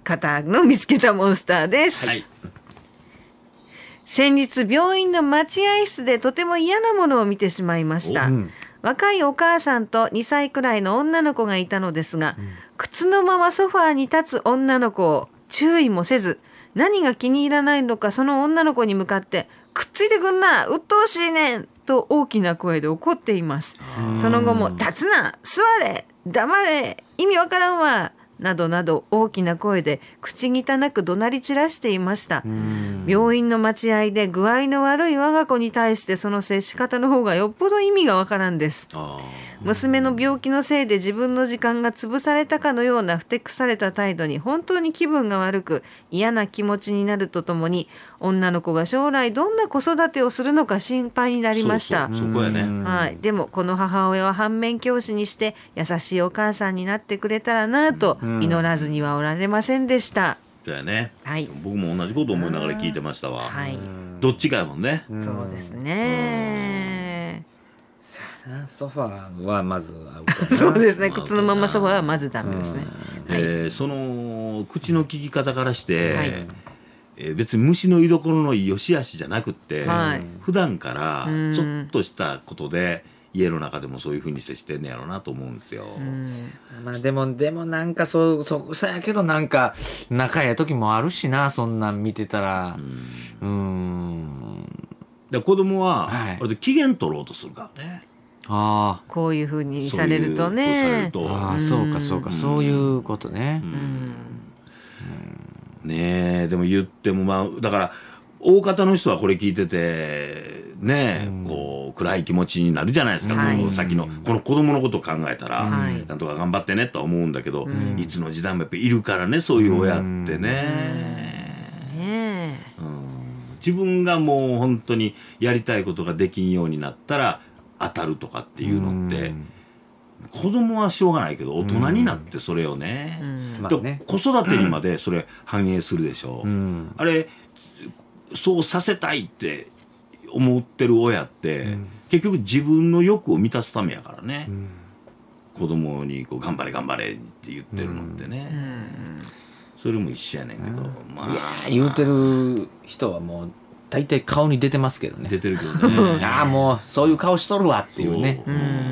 方の見つけたモンスターです。はい先日病院の待合室でとても嫌なものを見てしまいました、うん、若いお母さんと二歳くらいの女の子がいたのですが、うん、靴のままソファーに立つ女の子を注意もせず何が気に入らないのかその女の子に向かってくっついてくんな鬱陶しいねんと大きな声で怒っていますその後も立つな座れ黙れ意味わからんわなどなど大きな声で口汚く怒鳴り散らしていました病院の待合で具合の悪い我が子に対してその接し方の方がよっぽど意味がわからんです娘の病気のせいで自分の時間が潰されたかのようなふてくされた態度に本当に気分が悪く嫌な気持ちになるとともに女の子が将来どんな子育てをするのか心配になりましたそこね、はい、でもこの母親は反面教師にして優しいお母さんになってくれたらなと祈らずにはおられませんでした、だよね、はい、僕も同じこと思いながら聞いてましたわ、はい、どっちかやもんね、そうですねさあソファーはまずそうですね靴のままソファーはまずダメですね、はい、えー、その口の利き方からして、はいえー、別に虫の居所の良し悪しじゃなくって、はい、普段からちょっとしたことで家の中でもそういうふうに接してんねやろうなと思うんですよ。まあでもでもなんかそうそそやけどなんか仲ええ時もあるしなそんなん見てたら。うんで子供は、はい、割と期限取ろうとするからね。ああこういうふうにされるとね。そううとあそうかそうか、うそういうことね。うんねえでも言ってもまあだから大方の人はこれ聞いててね、うん、こう暗い気持ちになるじゃないですか、はい、この先のこの子供のことを考えたら、はい、なんとか頑張ってねとは思うんだけど、うん、いつの時代もやっぱいるからねそういう親ってね。うん、自分がもう本当にやりたいことができんようになったら当たるとかっていうのって。うん子供はしょうがないけど大人になってそれをね,、子育てにまでそれ反映するでしょう、うん、あれそうさせたいって思ってる親って、うん、結局自分の欲を満たすためやからね、うん、子供にこに「頑張れ頑張れ」って言ってるのってね、うん、それも一緒やねんけど、まあ、いや言うてる人はもう大体顔に出てますけどね出てるけどね *laughs* ああもうそういう顔しとるわっていうね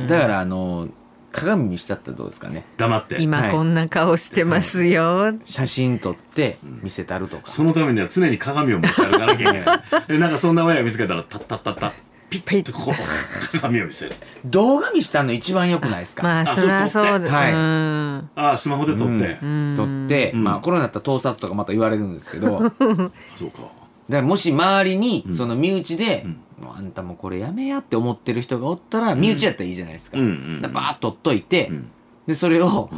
だからあの鏡にしちゃったどうですかね黙って今こんな顔してますよ、はい、写真撮って見せたるとか、そのためには常に鏡を持ち歩かなきゃいけない *laughs* なんかそんな親見つけたらタッタッタッタッピッピッとこう鏡を見せる動画にしたの一番よくないですかまあそりゃそうです、はい、ああスマホで撮って、うん、撮って、うん、まあコロナだったら盗撮とかまた言われるんですけど *laughs* そうかだからもし周りにその身内で、あんたもこれやめやって思ってる人がおったら身内やったらいいじゃないですか,、うんうんバーッと取っといて、でそれを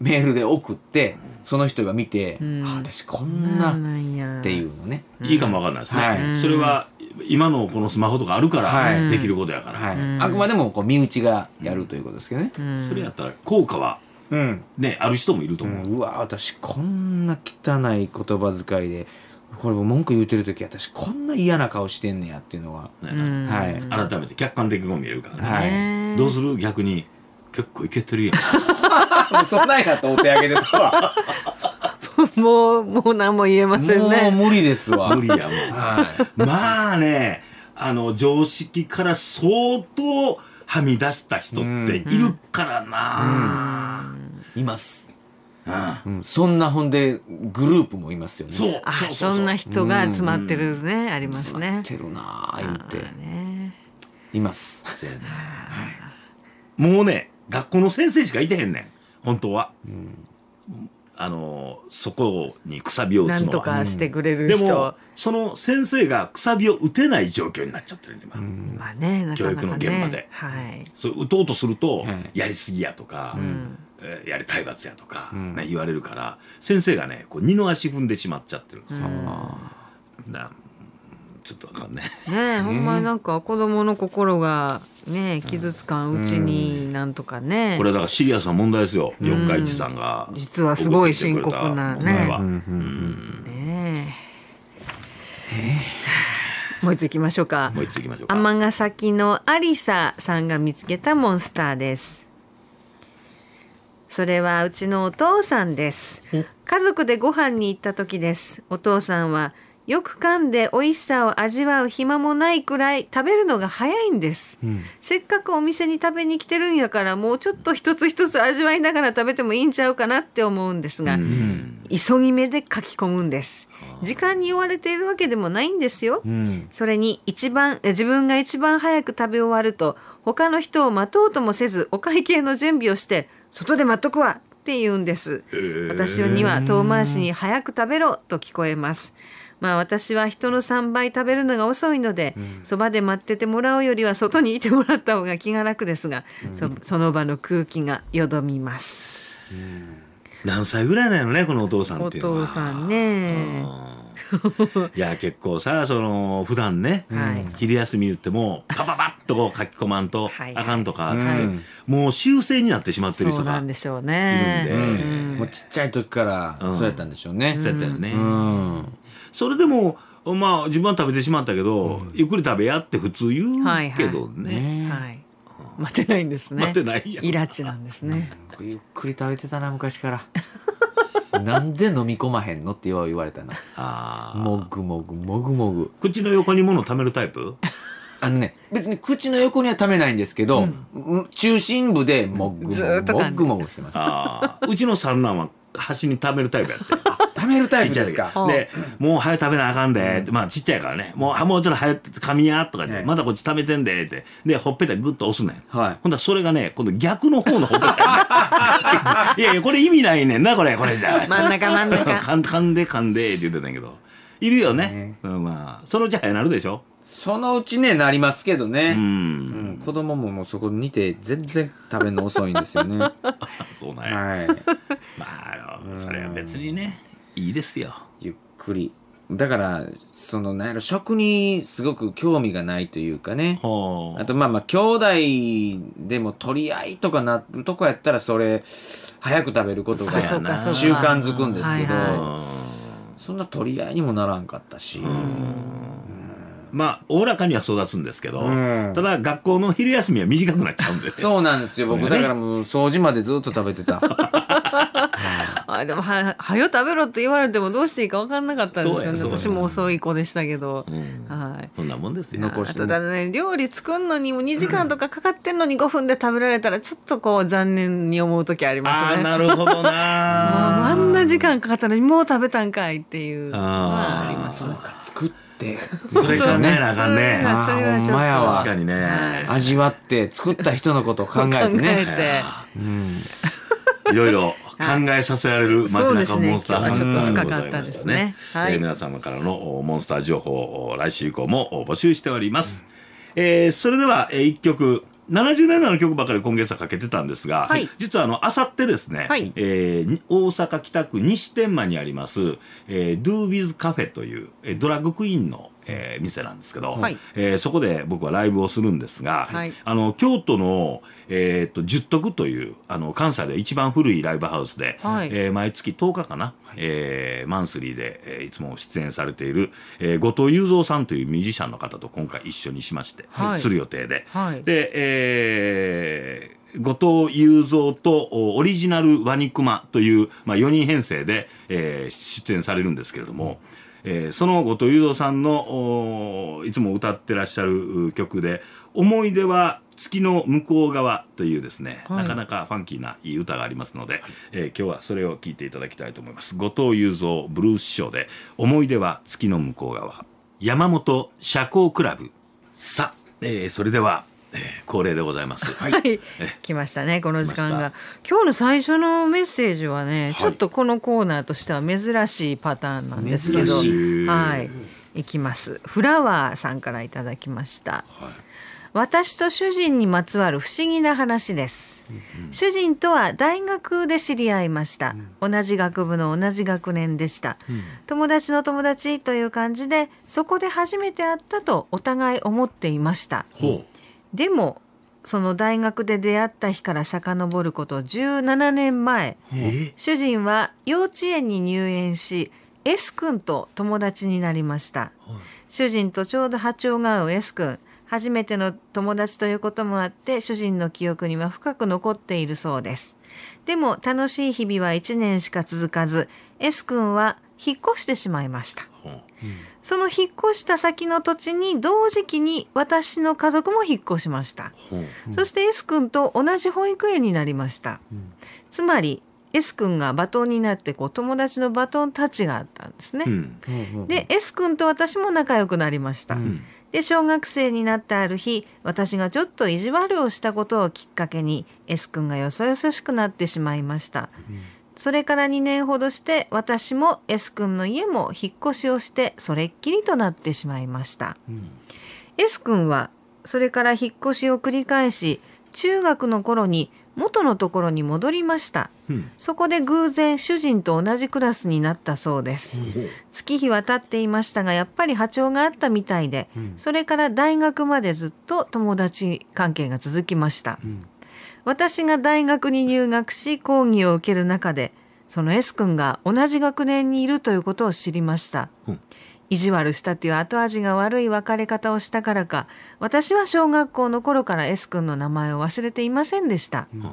メールで送って、その人が見て、あ私こんなっていうのねいいかもわかんないですね、はい、それは今のこのスマホとかあるからできることやから、はいあくまでもこう身内がやるということですけどね、それやったら効果はうん、ねある人もいると思う、うん、うわ私こんな汚い言葉遣いでこれ文句言うてる時私こんな嫌な顔してんねやっていうのは、はい、改めて客観的に見えるからね、はい、どうする逆に結構いけてるやん *laughs* そんなんやとお手上げですわ *laughs* もうもう何も言えませんね無理ですわ無理やもう、はい、まあねあの常識から相当はみ出した人っているからな、うんうん、いますうん、そんなほんでグループもいますよねそうあそんな人が集まってるね、うん、ありますねてるなあ言って、ね、います、ねはい、もうね学校の先生しかいてへんねん本当は、うん、あのそこにくさびを打つのはなんしてくれるでもその先生がくさびを打てない状況になっちゃってる今、まあね、ね、教育の現場で、はい、それ打とうとすると、やりすぎやとか、うんやれ体罰やとか、ね、言われるから先生がねこう二の足踏んでしまっちゃってるんですよ。ちょっとわかんね。ねほんまなんか子供の心がね傷つかんうちになんとかね。これだからシリアスな問題ですよ。四日市さんが、実はすごい深刻なね。ねもう一ついきましょうか。もう一ついきましょうか。尼崎のありささんが見つけたモンスターです。それはうちのお父さんです家族でご飯に行った時ですお父さんはよく噛んで美味しさを味わう暇もないくらい食べるのが早いんです、うん、せっかくお店に食べに来てるんやからもうちょっと一つ一つ味わいながら食べてもいいんちゃうかなって思うんですが、うん、急ぎ目で書き込むんです時間に追われているわけでもないんですよ、うん、それに一番自分が一番早く食べ終わると他の人を待とうともせずお会計の準備をして外で待っとくわって言うんです、えー、私には遠回しに早く食べろと聞こえますまあ私は人の3倍食べるのが遅いので、うん、そばで待っててもらうよりは外にいてもらった方が気が楽ですが、うん、そその場の空気がよどみます。うん何歳ぐらいなのねこのお父さんっていうのは。お父さんね。いや結構さその普段ね、はい、昼休み言ってもパパパッとこう書き込まんとあかんとかって、はいはい、もう修正になってしまってる人がいるんでうんでね、うん、もうちっちゃい時からそうやったんでしょうね、うん、そうやったよね、うん、それでもまあ自分は食べてしまったけど、ゆっくり食べやって普通言うけどね、はいはい、はい待てないんですね待てないやんイラチなんですねゆっくり食べてたな昔から *laughs* なんで飲み込まへんのって言われたなあーもぐもぐもぐもぐ口の横に物を貯めるタイプあのね別に口の横には食めないんですけど、中心部でもぐもぐもぐもぐしてますあーうちの三男は端に貯めるタイプやって。貯 *laughs* めるタイプですか。で、もう早く食べなあかんで、って、まあちっちゃいからね、もう、もうちょっと早く噛みやとかって、まだこっち食めてんで、って。で、ほっぺたぐっと押すねん。はい。ほんだそれがね、今度逆の方のほっぺた。*laughs* いやいや、これ意味ないねんな、これ、これじゃ。真ん中真ん中。*laughs* 噛んで噛んで、って言ってたんやけど。いるよね、うん、まあそのうちなるでしょそのうちねなりますけどね、うん、子供ももうそこにて全然食べるの遅いんですよね *laughs* そうなんや、はい、まあそれは別にねいいですよゆっくりだからそのなんやろ食にすごく興味がないというかねあとまあまあ兄弟でも取り合いとかなるとこやったらそれ早く食べることが習慣づくんですけど。そんな取り合いにもならんかったし。まあ、おおらかには育つんですけど、ただ学校の昼休みは短くなっちゃうんで。そうなんですよ、僕。だからもう掃除までずっと食べてた。でもははよ食べろって言われてもどうしていいか分かんなかったんですよね私も遅い子でしたけど、うん、はいそんなもんですよ残してあだね料理作るのにも2時間とかかかってんのに5分で食べられたらちょっとこう残念に思う時ありますねなるほどなまあ、あんな時間かかったのにもう食べたんかいっていうあ、はありますそうか作ってそれかねなかんね、まあ、それはちょっと確かにね、味わって作った人のことを考えてね考えて、うんいろいろ考えさせられる街中モンスターハンターでございましたね。え皆様からのモンスター情報来週以降も募集しております。えー、それでは、え1曲70年代の曲ばかり今月はかけてたんですが、はい、実はあのあさってですね、はい、えー、大阪北区西天満にあります、えー、Do With Cafe という、えー、ドラッグクイーンの、えー、店なんですけど、はい、えー、そこで僕はライブをするんですが、はい、あの京都の、えー、っと十徳というあの関西で一番古いライブハウスで、はい、えー、毎月10日かな、えー、マンスリーで、えー、いつも出演されている、えー、後藤雄三さんというミュージシャンの方と今回一緒にしまして、はい、する予定で、はい、で、えー、後藤雄三とオリジナルワニクマという、まあ、4人編成で、えー、出演されるんですけれども、えー、その後藤雄三さんのいつも歌ってらっしゃる曲で「思い出は月の向こう側というですね、はい、なかなかファンキーないい歌がありますので、はい、えー、今日はそれを聞いていただきたいと思います後藤雄三ブルースショーで思い出は月の向こう側山本社交クラブさあ、えー、それではえー、恒例でございます。はい、*laughs* え来ましたね。この時間が。今日の最初のメッセージはね、はい、ちょっとこのコーナーとしては珍しいパターンなんですけど。はい。行きます。フラワーさんからいただきました。はい私と主人にまつわる不思議な話です、うん、主人とは大学で知り合いました、うん、同じ学部の同じ学年でした、うん、友達の友達という感じでそこで初めて会ったとお互い思っていました、でもその大学で出会った日から遡ること17年前主人は幼稚園に入園し S 君と友達になりました、はい、主人とちょうど波長が合う S 君初めての友達ということもあって主人の記憶には深く残っているそうです。でも楽しい日々は1年しか続かず S 君は引っ越してしまいました。その引っ越した先の土地に同時期に私の家族も引っ越しました。そして S 君と同じ保育園になりました。つまり S 君がバトンになってこう友達のバトンタッチがあったんですね。うん、で S 君と私も仲良くなりました。うん、で小学生になったある日私がちょっと意地悪をしたことをきっかけに S 君がよそよそしくなってしまいました、うん、それから2年ほどして私も S 君の家も引っ越しをしてそれっきりとなってしまいました、うん、S 君はそれから引っ越しを繰り返し中学の頃に元のところに戻りました、うん、そこで偶然主人と同じクラスになったそうです、うん、月日は経っていましたがやっぱり波長があったみたいで、うん、それから大学までずっと友達関係が続きました、私が大学に入学し講義を受ける中でその S 君が同じ学年にいるということを知りました、意地悪したっていう後味が悪い別れ方をしたからか私は小学校の頃から S 君の名前を忘れていませんでした、うん、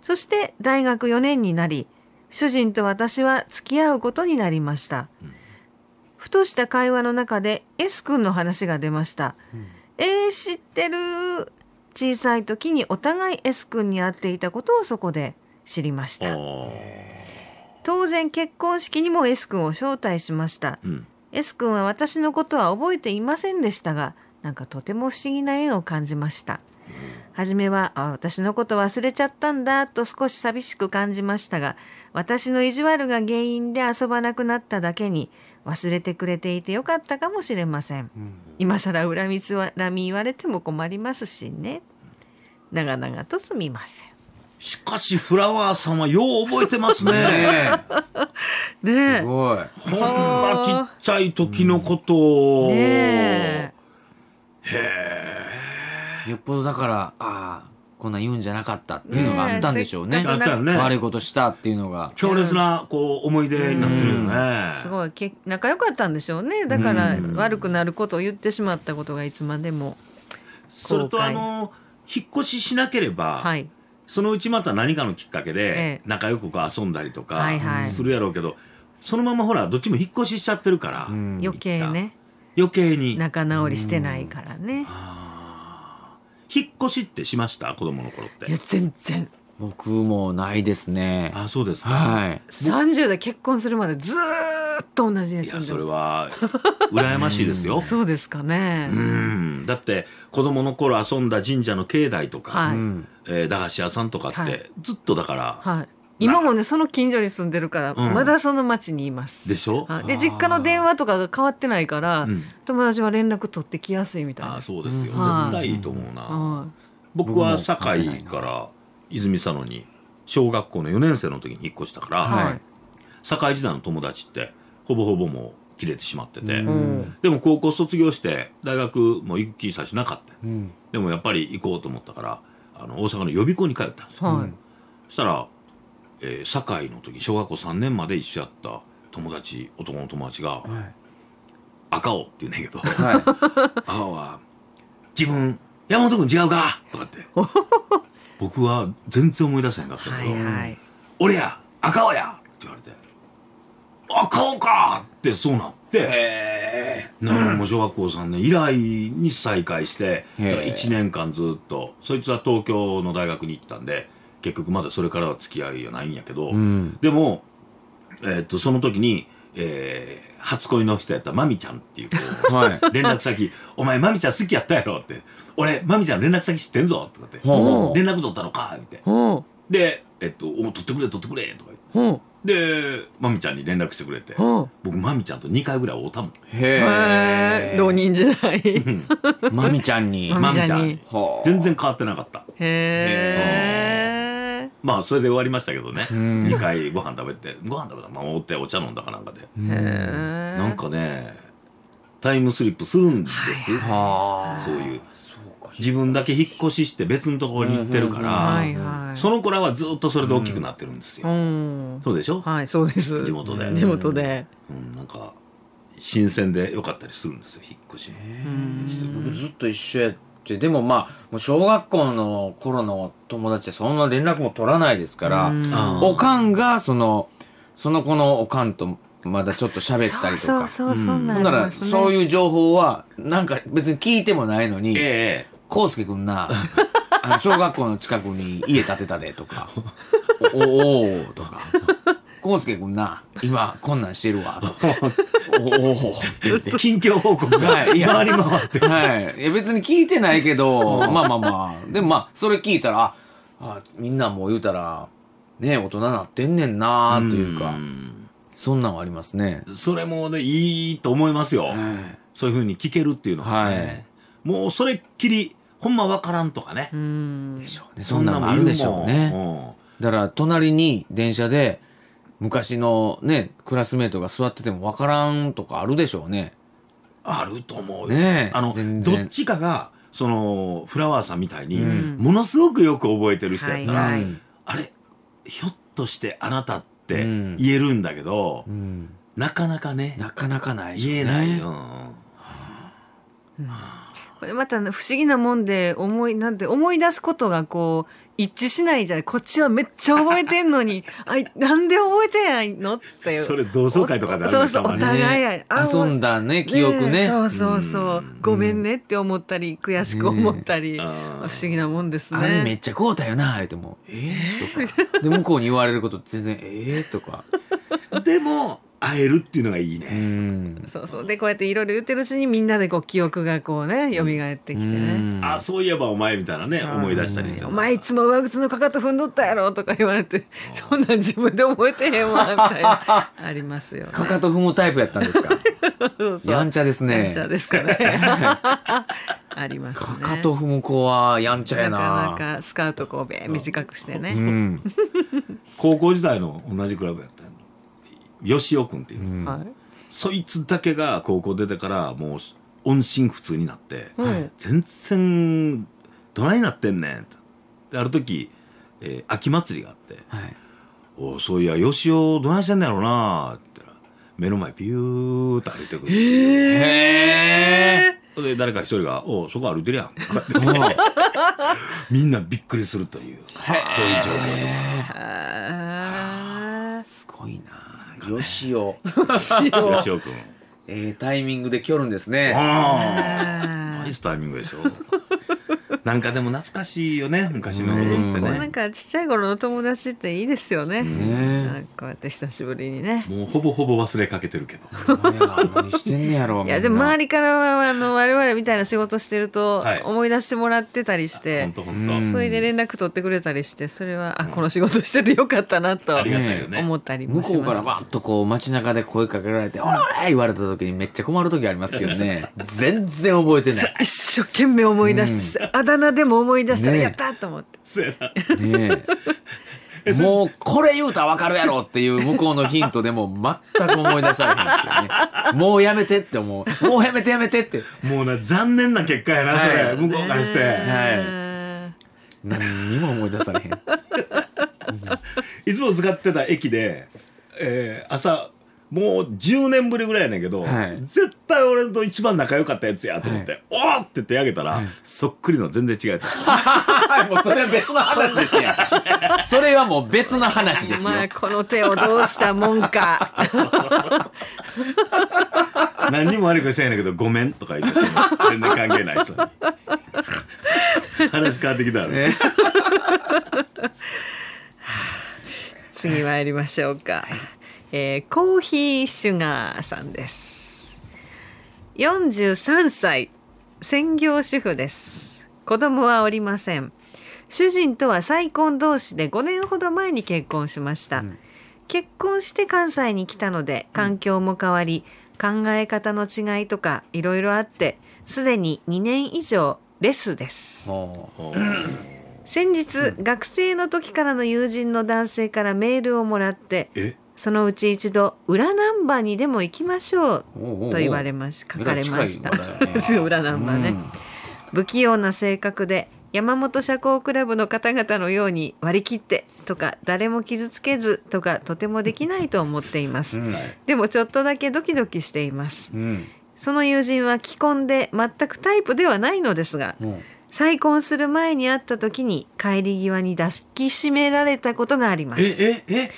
そして大学4年になり主人と私は付き合うことになりました、うん、ふとした会話の中で S 君の話が出ました、うん、えー、知ってる小さい時にお互い S 君に会っていたことをそこで知りました当然結婚式にも S 君を招待しました、うん、S 君は私のことは覚えていませんでしたがなんかとても不思議な縁を感じました初めはあ私のこと忘れちゃったんだと少し寂しく感じましたが私の意地悪が原因で遊ばなくなっただけに忘れてくれていてよかったかもしれません、うん、今更恨みつらみ言われても困りますしね長々とすみませんしかしフラワーさんはよう覚えてますね。*laughs* ねすごい。ほんまちっちゃい時のことを。うへえ。よっぽどだから、ああ、こんな言うんじゃなかったっていうのがあったんでしょうね。あったよね。悪いことしたっていうのが。強烈なこう思い出になってるよね。すごいけ仲良かったんでしょうね。だから悪くなることを言ってしまったことがいつまでも。それとあの引っ越ししなければ。はいそのうちまた何かのきっかけで仲良く遊んだりとかするやろうけど、そのままほらどっちも引っ越ししちゃってるから、余計ね余計に仲直りしてないからね、引っ越しってしました子供の頃っていや全然僕もないですねあそうですかはい30代結婚するまでずっと同じやつ。それは羨ましいですよ、*laughs* そうですかねだって子供の頃遊んだ神社の境内とか、はい、えー、駄菓子屋さんとかって、ずっとだから、はい今もねその近所に住んでるから、まだその町にいますでしょで実家の電話とかが変わってないから、うん、友達は連絡取ってきやすいみたいなあそうですよ、はい、絶対いいと思うな、僕は堺から泉佐野に小学校の4年生の時に引っ越したから、はい、堺時代の友達ってほぼほぼもう切れてしまってて、うん、でも高校卒業して大学も行く気最初なかった、うん、でもやっぱり行こうと思ったからあの大阪の予備校に通ったんですよ、はい、そしたら、えー、堺の時小学校3年まで一緒やった友達男の友達が「はい、赤尾」って言うんだけど、はい、*laughs* 赤尾は「自分山本君違うか?」とかって *laughs* 僕は全然思い出せへんかったけど「はいはい、俺や赤尾や!」って言われてあ、買うかってそうなって、なん小学校3年以来に再会して、1年間ずっと、そいつは東京の大学に行ったんで、結局まだそれからは付き合いはないんやけど、うん、でも、えー、っと、その時に、えー、初恋の人やったまみちゃんっていう子、*laughs* はい、連絡先「お前まみちゃん好きやったやろ」って「俺まみちゃん連絡先知ってんぞ」とかって「連絡取ったのか」みたいな。で、えっと「お取ってくれ取ってくれ」とか言って。でまみちゃんに連絡してくれて、僕まみちゃんと2回ぐらい会うたもんへえ浪人時代まみちゃんにまみ *laughs* ちゃん全然変わってなかったへえまあそれで終わりましたけどね2回ご飯食べてご飯食べたまあおってお茶飲んだかなんかでなんかねタイムスリップするんですそういう自分だけ引っ越しして別のところに行ってるから、その子らはずっとそれで大きくなってるんですよ。うん、そうでしょはい、そうです。地元で。地元で。うん、なんか、新鮮で良かったりするんですよ、引っ越し。僕ずっと一緒やって、でもまあ、もう小学校の頃の友達はそんな連絡も取らないですから、おかんが、その、その子のおかんと、まだちょっと喋ったりとか。そうそうそう、ね、ほなら、そういう情報は、なんか別に聞いてもないのに、ええ、康介君な *laughs* あの小学校の近くに家建てたで」とか「おおお」とか「康介君な今こんなんしてるわ」とか。おお近況報告が回り回ってはい、いや別に聞いてないけどまあまあまあでもまあそれ聞いたらあみんなもう言うたらね大人なってんねんなというかそんなんはありますねそれもねいいと思いますよ、はい、そういうふうに聞けるっていうのは、ね、はい、もうそれっきりほんま分からんとかねでしょうねそんなもんあるでしょうね、ん、だから隣に電車で昔のねクラスメートが座ってても分からんとかあるでしょうねあると思うねあのどっちかがそのフラワーさんみたいに、ものすごくよく覚えてる人やったら、あれひょっとしてあなたって言えるんだけど、うん、なかなかねなかなかない、ね、言えないよ、うんはあはあこれまた不思議なもんで思いなんて思い出すことがこう一致しないじゃないこっちはめっちゃ覚えてんのに *laughs* あなんで覚えてないのってそれ同窓会とかであるそうそうお互い、ね、遊んだね記憶ね、ね、そうそうそうごめんねって思ったり悔しく思ったり、ね、不思議なもんですねあれめっちゃこうだよなあうても「えー、とかで向こうに言われること全然「ええー、とか *laughs* でも会えるっていうのがいいね。うそうそうでこうやっていろいろ言ってるうちにみんなでこう記憶がこうね蘇ってきてね。あそういえばお前みたいなね思い出したりして。お前いつも上靴のかかと踏んどったやろとか言われてそんなん自分で覚えてへんわみたいな *laughs* ありますよ、ね、かかと踏むタイプやったんですか。やんちゃですね。やんちゃですかね。*laughs* あります、ね、かかと踏む子はやんちゃやな。なかなかスカートこうべ短くしてね。うん、*laughs* 高校時代の同じクラブやった。吉尾君っていう、うん、そいつだけが高校出てからもう音信不通になって、はい、全然どないなってんねんである時、えー、秋祭りがあって、はい、おそういや吉尾どないしてんねやろなって目の前ビューッと歩いてくるてへえで誰か一人が「おそこ歩いてるやん」とかって *laughs* みんなびっくりするというそういう状況とか。すごいなよしお。よしおくん。ええタイミングで来るんですね。ああ。ナイスタイミングでしょ。*laughs* なんかでも懐かしいよね昔のことってね、なんかちっちゃい頃の友達っていいですよねねこうやって久しぶりにねもうほぼほぼ忘れかけてるけど何してんねやろいやでも周りからはあの我々みたいな仕事してると思い出してもらってたりして、はい、それで連絡取ってくれたりしてそれはあこの仕事しててよかったなと思ったりもします、ね、向こうからバッとこう街中で声かけられて「おら!」言われた時にめっちゃ困る時ありますけどね *laughs* 全然覚えてない一生懸命思い出して、うんでも思い出したら、やったと思って。うね *laughs* もうこれ言うたらわかるやろっていう向こうのヒントでも全く思い出されへんっていうねもうやめてって思うもうやめてやめてってもうな、残念な結果やな、そはれ。い向こうからして。は何にも思い出されへん *laughs* いつも使ってた駅で、えー朝、もう10年ぶりぐらいやねんけど、はい、絶対俺と一番仲良かったやつやと思って、はい、おーって手上げたら、はい、そっくりの全然違うやつ。*laughs* もうそれは別の話ですや *laughs* それはもう別の話ですよ。この手をどうしたもんか。*laughs* 何にも悪いことしてないんだけど、ごめんとか言って、全然関係ない話変わってきたね。次参りましょうか。えー、コーヒーシュガーさんです43歳専業主婦です子供はおりません主人とは再婚同士で5年ほど前に結婚しました、うん、結婚して関西に来たので環境も変わり、うん、考え方の違いとかいろいろあってすでに2年以上レスです先日、うん、学生の時からの友人の男性からメールをもらってそのうち一度裏ナンバーにでも行きましょうと言われまし書かれました。すぐ裏ナンバーね、うん、不器用な性格で山本社交クラブの方々のように割り切ってとか誰も傷つけずとかとてもできないと思っています、うん、でもちょっとだけドキドキしています、うん、その友人は既婚で全くタイプではないのですが、再婚する前に会った時に帰り際に抱きしめられたことがありますえええ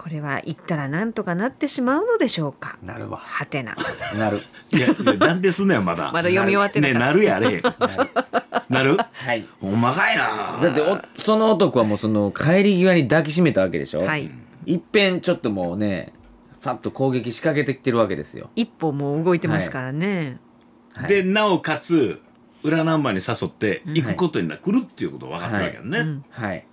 これは言ったらなんとかなってしまうのでしょうかなるわはてななるいやいやなんですねまだ *laughs* まだ読み終わってなねなるやれなる *laughs* はいほんまかいなだっておその男はもうその帰り際に抱きしめたわけでしょはいいっぺんちょっともうねパッと攻撃仕掛けてきてるわけですよ一歩もう動いてますからね、はい、でなおかつ裏ナンバーに誘って行くことにな、うん、来るっていうこと分かってるわけだね、はい、うんはい、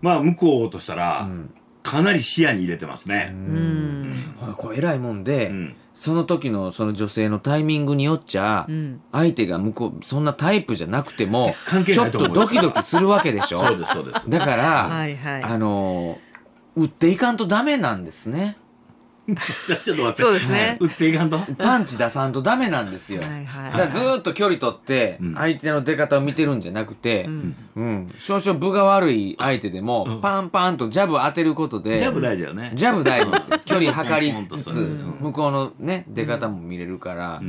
まあ向こうとしたら、うんかなり視野に入れてますね。うん、これ偉いもんで、うん、その時のその女性のタイミングによっちゃ、うん、相手が向こうそんなタイプじゃなくても *laughs* 関係ちょっとドキドキするわけでしょそうですそうですだから、はいはい、あの売っていかんとダメなんですね。ちょっと待って。そうですね。打っていかんと。パンチ出さんとダメなんですよ。はいはい、ずっと距離取って、相手の出方を見てるんじゃなくて、うん、うん、少々分が悪い相手でも、パンパンとジャブ当てることで、ジャブ大事だよね。ジャブ大事です距離測りつつ、向こうのね、出方も見れるから、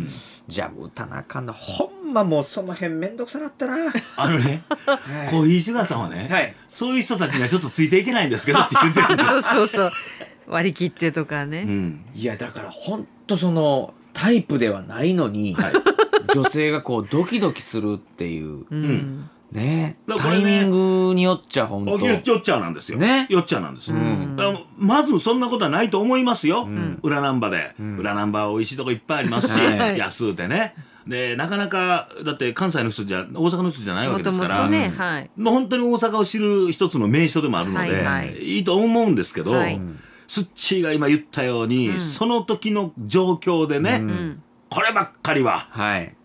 ジャブ打たなあかんの。ほんまもうその辺めんどくさなったな。あのね、い、コーヒーシュガーさんはね、はい、そういう人たちにはちょっとついていけないんですけどって言ってるんです。*laughs* そうそうそう。割り切ってとかね、うん、いやだからほんとそのタイプではないのに、はい、女性がこうドキドキするっていう、うん、ねタイミングによっちゃ本当よっちゃなんですよねよっちゃなんです、うん、まずそんなことはないと思いますよ、うん、裏ナンバーで、うん、裏ナンバー美味しいとこいっぱいありますし、はい、安うてねでなかなかだって関西の人じゃ大阪の人じゃないわけですからとねはい、まあ、本当に大阪を知る一つの名所でもあるので、はいはい、いいと思うんですけど、はいスッチーが今言ったように、うん、その時の状況でね、うん、こればっかりは、はい、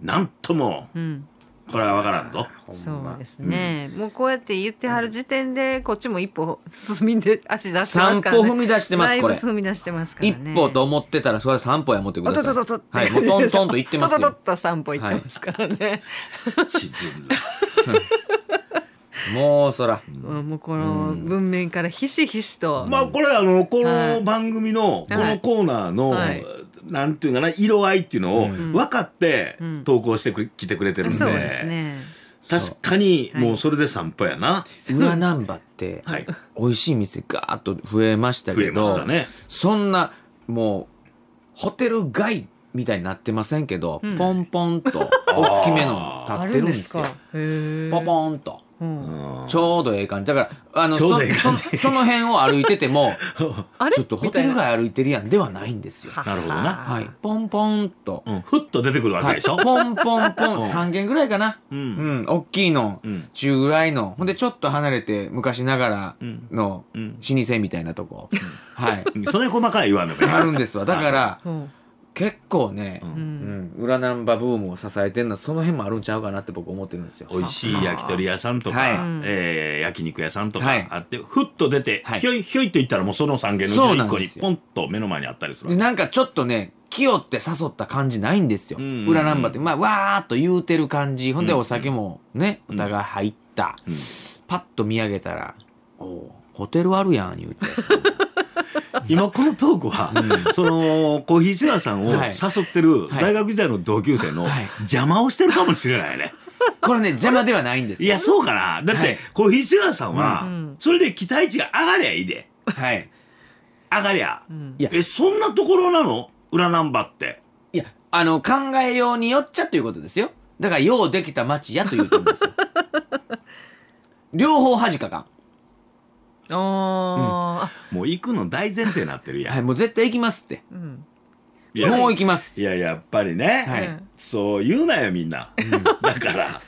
なんとも、うん、これは分からんぞ。そうですね、もうこうやって言ってはる時点で、こっちも一歩進みで足出してますから、ね、歩踏み出してますこれ踏み出してますから、ね、一歩と思ってたらそれ三歩や思ってくださいとととはいもうトントンと言ってますよとととと三歩行ってますからね、はい、自分ら *laughs* もうそら、もうこの文面からひしひしと、まあこれあのこの番組のこのコーナーの、なんていうかな色合いっていうのを分かって投稿してきてくれてるんで、そうですね確かにもうそれで散歩やな、*laughs* 裏バーって美味しい店ガーッと増えましたけど、ね、そんなもうホテル街みたいになってませんけど、うん、ポンポンと *laughs* 大きめの立ってるんですよ。ポポンと。ちょうどええ感じだからあのそその辺を歩いてても *laughs* ちょっとホテル街歩いてるやんではないんですよ。なるほどな、はい、ポンポンと、うん、ふっと出てくるわけでしょ、はい、ポンポンポン3軒ぐらいかな、うん、うん、大きいの、うん、中ぐらいのほんでちょっと離れて昔ながらの老舗みたいなとこ、はい *laughs* それ細かい言わんのかあるんですわだから、結構ね、うんうん、裏ナンバブームを支えてるのはその辺もあるんちゃうかなって僕思ってるんですよ美味しい焼き鳥屋さんとか、はいえー、焼肉屋さんとかあって、ふっと出て、ひょいひょいと言ったらもうその3軒のうち1個にポンと目の前にあったりするなんかちょっとね清って誘った感じないんですよ、うんうんうん、裏ナンバーってまあわーっと言うてる感じほんでお酒もね、うんうん、お互い入った、うん、パッと見上げたらおおホテルあるやん」言うて。*laughs* 今このトークは、うん、そのコーヒーシューさんを誘ってる大学時代の同級生の邪魔をしてるかもしれないね。これね邪魔ではないんですいやそうかなだって、はい、コーヒーシューさんは、うん、それで期待値が上がりゃいいで、はい、上がりゃ、うん、えそんなところなの裏ナンバーっていやあの考えようによっちゃということですよだからようできた町やということですよ *laughs* 両方恥かかんあ、うん、もう行くの大前提になってるやん、はい、もう絶対行きますって、うん、もう行きますいややっぱりね、はい、そう言うなよみんな、うん、だから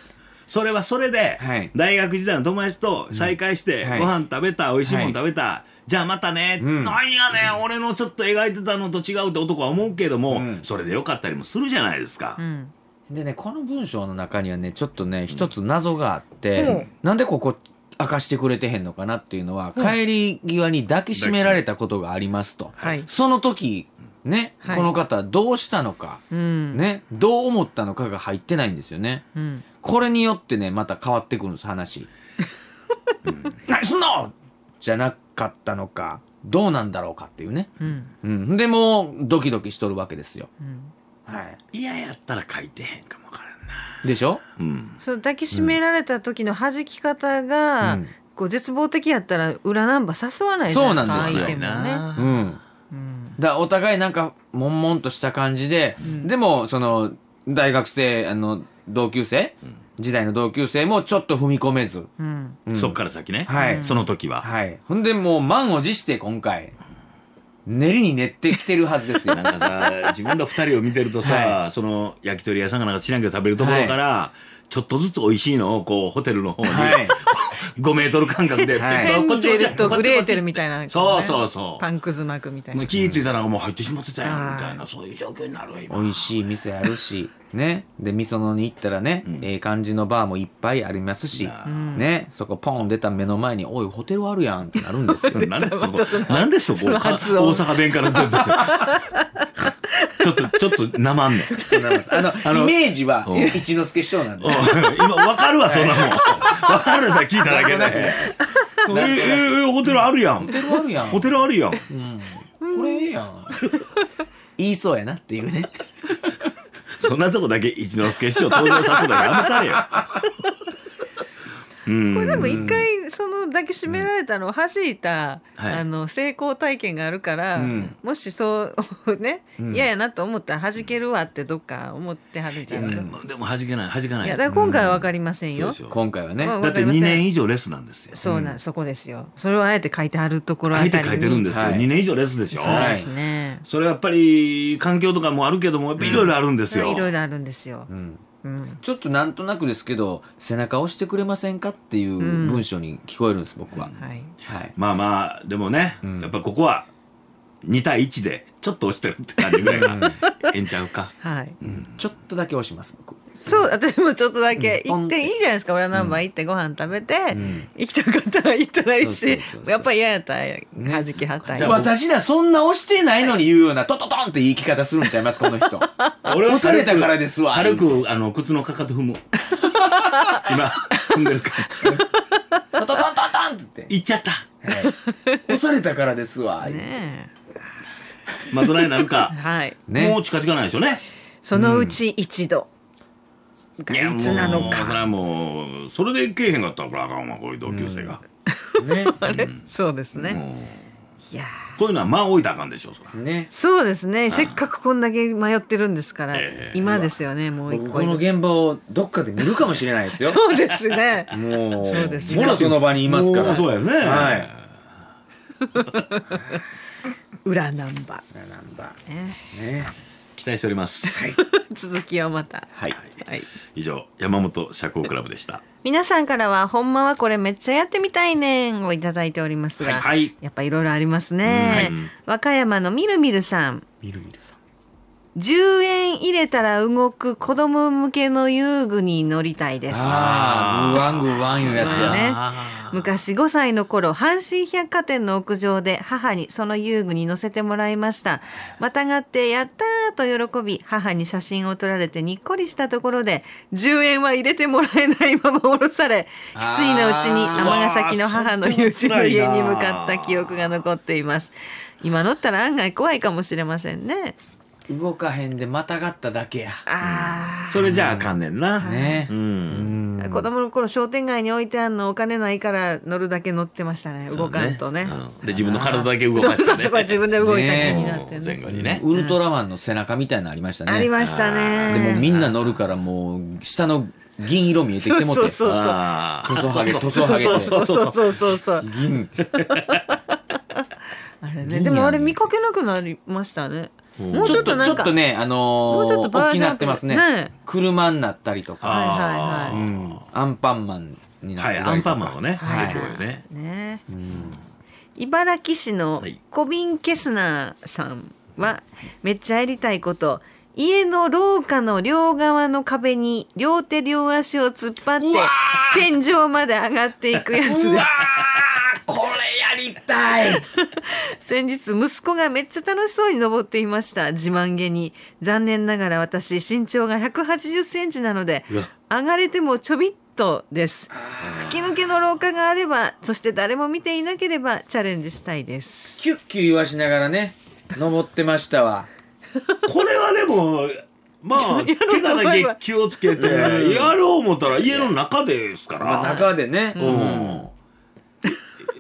それはそれで、はい、大学時代の友達と再会して、うんはい、ご飯食べた美味しいもん食べた、じゃあまたね、うん、なんやね、ん、俺のちょっと描いてたのと違うって男は思うけども、うん、それでよかったりもするじゃないですか。うんでねこの文章の中にはねちょっとね一つ謎があって、うん、なんでここ明かしてくれてへんのかなっていうのは、帰り際に抱きしめられたことがありますと、はい、その時ね、はい、この方どうしたのか、うん、ね、どう思ったのかが入ってないんですよね、うん、これによってねまた変わってくるんです話、*laughs* うん、何すんのじゃなかったのかどうなんだろうかっていうね、うんうん、でもドキドキしとるわけですよ、うん、はい、嫌やったら書いてへんかもからでしょ、うん、その抱きしめられた時の弾き方が、うん、こう絶望的やったら裏ナンバー誘わないそうなんですよ、ね、うん、だお互いなんか悶々とした感じで、うん、でもその大学生あの同級生、時代の同級生もちょっと踏み込めず、うん、そっから先ね、はい、その時は、はい、ほんでもう満を持して今回練りに練ってきてるはずですよ。なんかさ、自分ら二人を見てるとさ、はい、その焼き鳥屋さんがなんか知らんけど食べるところから、はい、ちょっとずつ美味しいのをこうホテルの方に、はい、5 *laughs* メートル間隔で、はい、こっちとグレてるみたいな、ね、そうそうそうパンくず巻くみたいな気ぃ付いたらもう入ってしまってたよみたいな、そういう状況になるわ今美味しい店あるしね、でみそのに行ったらね、うん、ええ感じのバーもいっぱいありますし、ね、そこポン出た目の前に「おいホテルあるやん」ってなるんですよ。*laughs* なんでそこ *laughs* なんでそこ *laughs* 大阪弁からっとちょっとちょっとなまんねん。あのあのイメージは一之輔師匠なんで今わかるわそんなもん。わ、かるさ聞いただけで。ええー、えホテルあるやん。ホテルあるやん。ホテルあるやん。うん、これええやん。言いそうやなっていうね。そんなとこだけ一之輔師匠登場させるのやめたれよこれ多分一回その抱きしめられたのを弾いた、あの成功体験があるから、もしそうね嫌、やなと思ったら弾けるわってどっか思ってはるんじゃないでも弾けない弾かないいやだから今回は分かりませんよ、今回はね、だって2年以上レスなんですよそうな、ん、そこですよそれをあえて書いてあるところあえて書いてるんですよ、はい、2年以上レスでしょそうですね、それはやっぱり環境とかもあるけどもやっぱいろいろあるんですよ、いろいろあるんですよ、うんちょっとなんとなくですけど背中押してくれませんかっていう文章に聞こえるんです、うん、僕は、はい、はい、まあまあでもね、うん、やっぱここは2対1でちょっと押してるって感じぐらいがええんちゃうか、はいちょっとだけ押します僕そう私もちょっとだけ行っていいじゃないですか、俺はナンバー行ってご飯食べて、行きたかったら行ったらいいしやっぱ嫌やったらはじきはったんや、私らそんな押してないのに言うようなトトトンって言い方するんちゃいますこの人 *laughs* 俺押されたからですわ軽くあの靴のかかと踏む *laughs* 今踏んでる感じトトトントントンって行っちゃった、押されたからですわねまあどないなるか、*laughs* はい、もう近づかないでしょうねそのうち一度、がいつなのかそれはもうそれでけえへんかったらあかんわこういう同級生が、ね、*laughs* あれ、そうですねいやこういうのは間置いたあかんでしょそら、ね、そうですねせっかくこんだけ迷ってるんですから、えー、今ですよねもう一個この現場をどっかで見るかもしれないですよ *laughs* そうですねもうそうですもろその場にいますからそうやねはい *laughs* 裏ナンバー裏ナンバーねね期待しておりますはい *laughs* 続きはまたはい、はい、以上山本社交クラブでした皆さんからは「ほんまはこれめっちゃやってみたいねん」を頂いておりますが、はい、やっぱいろいろありますね、はい、和歌山のみるみるさんみるみるさん10円入れたら動く子供向けの遊具に乗りたいです。ああ、グワングワンいうやつや、ね、昔5歳の頃、阪神百貨店の屋上で母にその遊具に乗せてもらいました。またがってやったーと喜び、母に写真を撮られてにっこりしたところで、10円は入れてもらえないまま下ろされ、失意のうちに尼崎の母の友人の家に向かった記憶が残っています。今乗ったら案外怖いかもしれませんね。動かへんでまたがっただけやあそれじゃああかんねんな、ね、うん、子供の頃商店街に置いてあんのお金ないから乗るだけ乗ってましたね動かんとね、ねうん、で自分の体だけ動かして、ね、そうそう自分で動いたになって前後にねウルトラマンの背中みたいなありましたねありましたねでもみんな乗るからもう下の銀色見えてきてもてそうそうそうそう塗装はげ塗そうそうそうそう銀あれねでもあれ見かけなくなりましたねもうちょっとちょっとねあのー、大きくなってますね、ね、車になったりとか、はいはいはいうん、アンパンマンになったりとか、はい、アンパンマンね、はい、ね、ね、うん、茨城市のコビン・ケスナーさんはめっちゃやりたいこと家の廊下の両側の壁に両手両足を突っ張って天井まで上がっていくやつですりたい *laughs* 先日息子がめっちゃ楽しそうに登っていました自慢げに残念ながら私身長が180センチなので上がれてもちょびっとです吹き抜けの廊下があればそして誰も見ていなければチャレンジしたいですキュッキュ言わしながらね登ってましたわこれはでもまあ、怪我だけ気をつけて、やろう思ったら家の中ですから。まあ、中でね。うん。うん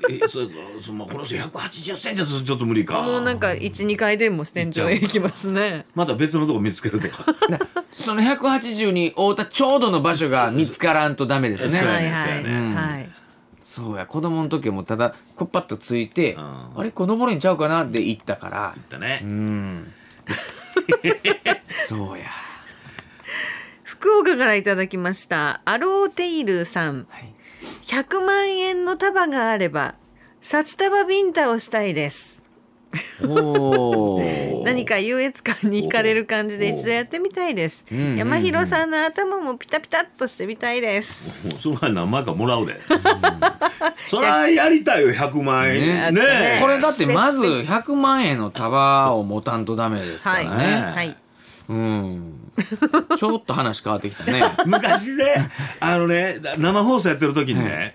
えそそまあこの人180センチだちょっと無理かもうなんか12回でも店長へ行きますねまた別のとこ見つけるとか *laughs* その180に覆ったちょうどの場所が見つからんとダメですねはいはいはいそうや子供の時はもただこっぱっとついて、うん、あれこのぼれんちゃうかなで行ったから行ったねうん *laughs* そうや福岡からいただきましたアローテイルさん、はい100万円の束があれば札束ビンタをしたいです *laughs* 何か優越感に惹かれる感じで一度やってみたいです、うんうんうん、山広さんの頭もピタピタっとしてみたいですそれは何万かもらうで *laughs* それはやりたいよ100万円ね、ねね、これだってまず100万円の束を持たんとダメですからね、はい、はいうんちょっと話変わってきたね *laughs* 昔ねあのね生放送やってる時にね、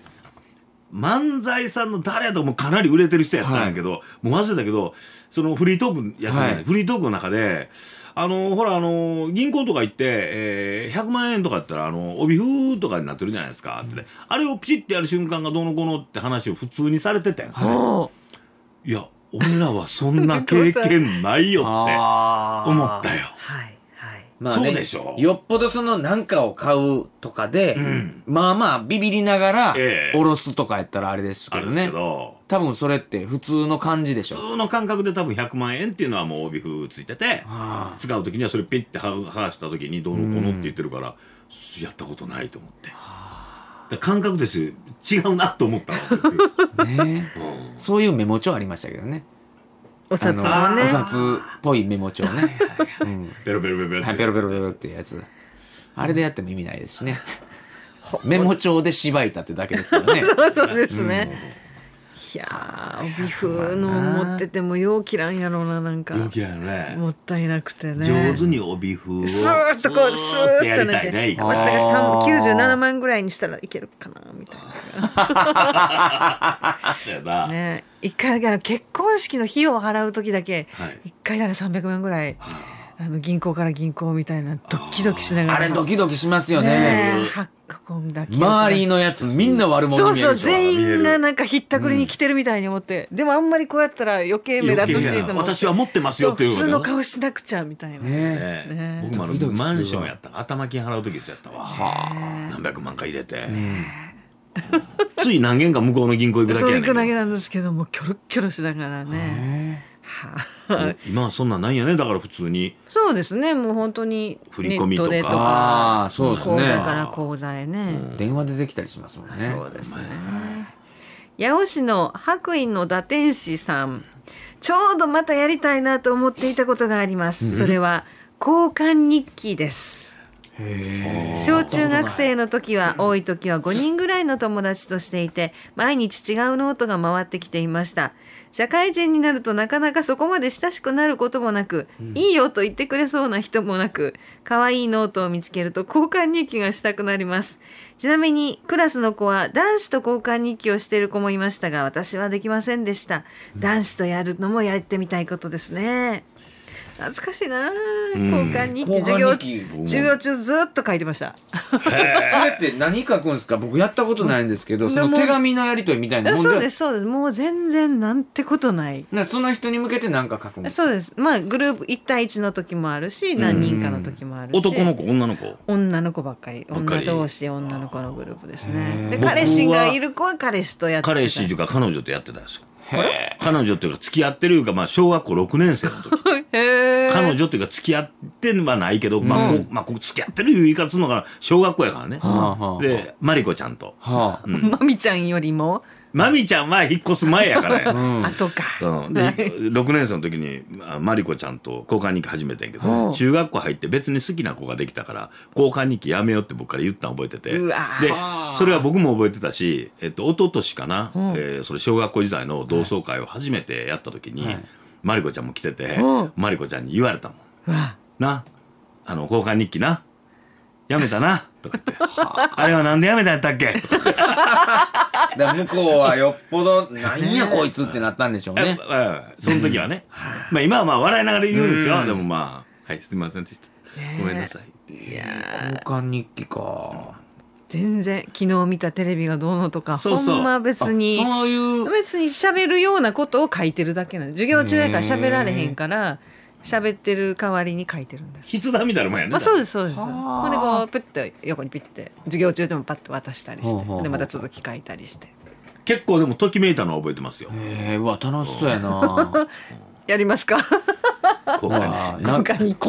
うん、漫才さんの誰やともかなり売れてる人やったんやけど、はい、もう忘れたけどそのフリートークやってない、はい、フリートークの中であのほらあの銀行とか行って、えー、100万円とかやったらあの帯封とかになってるじゃないですかって、ね、うん、あれをピチってやる瞬間がどうのこうのって話を普通にされてて、はい、いや俺らはそんな経験ないよって *laughs* 思ったよ。はいまあね、そうでしょよっぽどその何かを買うとかで、うん、まあまあビビりながら、おろすとかやったらあれですけどね。ど多分それって普通の感じでしょ。普通の感覚で多分100万円っていうのはもう帯封ついてて、使う時にはそれピッて剥がした時にどうのこうのって言ってるから、うん、やったことないと思って。感覚です違うなと思ったそういうメモ帳ありましたけどねお札、ね、お札っぽいメモ帳ね、うん、ペロペロペロペロ、はい、ベロベロベロっていうやつあれでやっても意味ないですしねメモ帳でしばいたってだけですからね *laughs* そうそうですね、うんいやー帯風の持っててもよう切らんやろうななんかよう切らんよねもったいなくてね上手に帯風をスーッとこうスーッとなりたいねまさか97万ぐらいにしたらいけるかなみたいな *laughs* ね一回だから結婚式の費用を払う時だけ、はい、一回だら300万ぐらい。はいあの銀行から銀行みたいなドキドキしながらあれドキドキしますよねねこんだ周りのやつみんな悪者そうそう全員がなんかひったくりに来てるみたいに思って、うん、でもあんまりこうやったら余計目立つし私は持ってますよっていう普通の顔しなくちゃみたいな、ねね、僕もあのマンションやった頭金払う時やったわ、はあ、何百万か入れて、つい何軒か向こうの銀行行くだけやねんそう行くだけなんですけどもキョロキョロしながらね今はそんなないやねだから普通にそうですねもう本当に振り込みとかああそうですね口座から口座へね電話でできたりしますもんねそうですね八尾市の白衣の堕天使さんちょうどまたやりたいなと思っていたことがあります、それは交換日記です小中学生の時は多い時は5人ぐらいの友達としていて毎日違うノートが回ってきていました社会人になるとなかなかそこまで親しくなることもなく、うん、いいよと言ってくれそうな人もなく可愛いノートを見つけると交換日記がしたくなりますちなみにクラスの子は男子と交換日記をしている子もいましたが私はできませんでした男子とやるのもやってみたいことですね、うん懐かしいな、交換日記授業授業中ずっと書いてましたそれって何書くんですか僕やったことないんですけどその手紙のやり取りみたいなそうですそうですもう全然なんてことないなその人に向けて何か書くんですかそうですまあグループ一対一の時もあるし何人かの時もあるし男の子女の子女の子ばっかり女同士女の子のグループですねで彼氏がいる子は彼氏とやって彼氏というか彼女とやってたんですよ彼女というか付き合ってるいうか、まあ、小学校6年生の時 *laughs* 彼女というか付き合ってはないけど、まあこまあ、ここ付き合ってるいう言い方するのかな小学校やからね、でマリコちゃんと、はあうん、マミちゃんよりもマミちゃんは引っ越す前やからや、*laughs* あとか、うん、で6年生の時にマリコちゃんと交換日記始めてんけど中学校入って別に好きな子ができたから交換日記やめようって僕から言ったん覚えててでそれは僕も覚えてたし、えっと、一昨年かな、うえそれ小学校時代の同窓会を初めてやった時に、はい、マリコちゃんも来てて、マリコちゃんに言われたもん。なあの交換日記なやめたなとかって「あれはなんでやめたんやったっけ?」とかだ向こうはよっぽど、何やこいつってなったんでしょうね。その時はね。まあ今はまあ笑いながら言うんですよ。でもまあ、はい、すみませんでした。ごめんなさい。いや交換日記か。全然昨日見たテレビがどうのとかそうほんま別にそういう別に喋るようなことを書いてるだけなの授業中だから喋られへんから喋ってる代わりに書いてるんです筆談みたいなもんやね、まあ、そうですそうですほんでこうプッと横にピッて授業中でもパッと渡したりしてでまた続き書いたりして結構でもときめいたのは覚えてますよへえうわ楽しそうやな *laughs* やりますかこ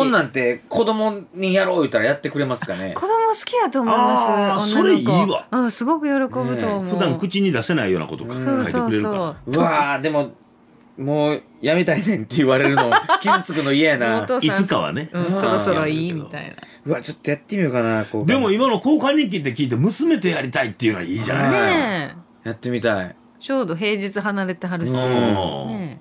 んなんて子供にやろう言ったらやってくれますかね子供好きやと思いますあそれいいわ、うん、すごく喜ぶと思う、ね、普段口に出せないようなこと書いてくれるからうわあでももうやめたいねんって言われるの *laughs* 傷つくの嫌やな。いつかはね。うん、そろそろいいみたいな。うわ、ちょっとやってみようかな、でも今の交換日記って聞いて、娘とやりたいっていうのはいいじゃないですか。ね、やってみたい。ちょうど平日離れてはるし。ね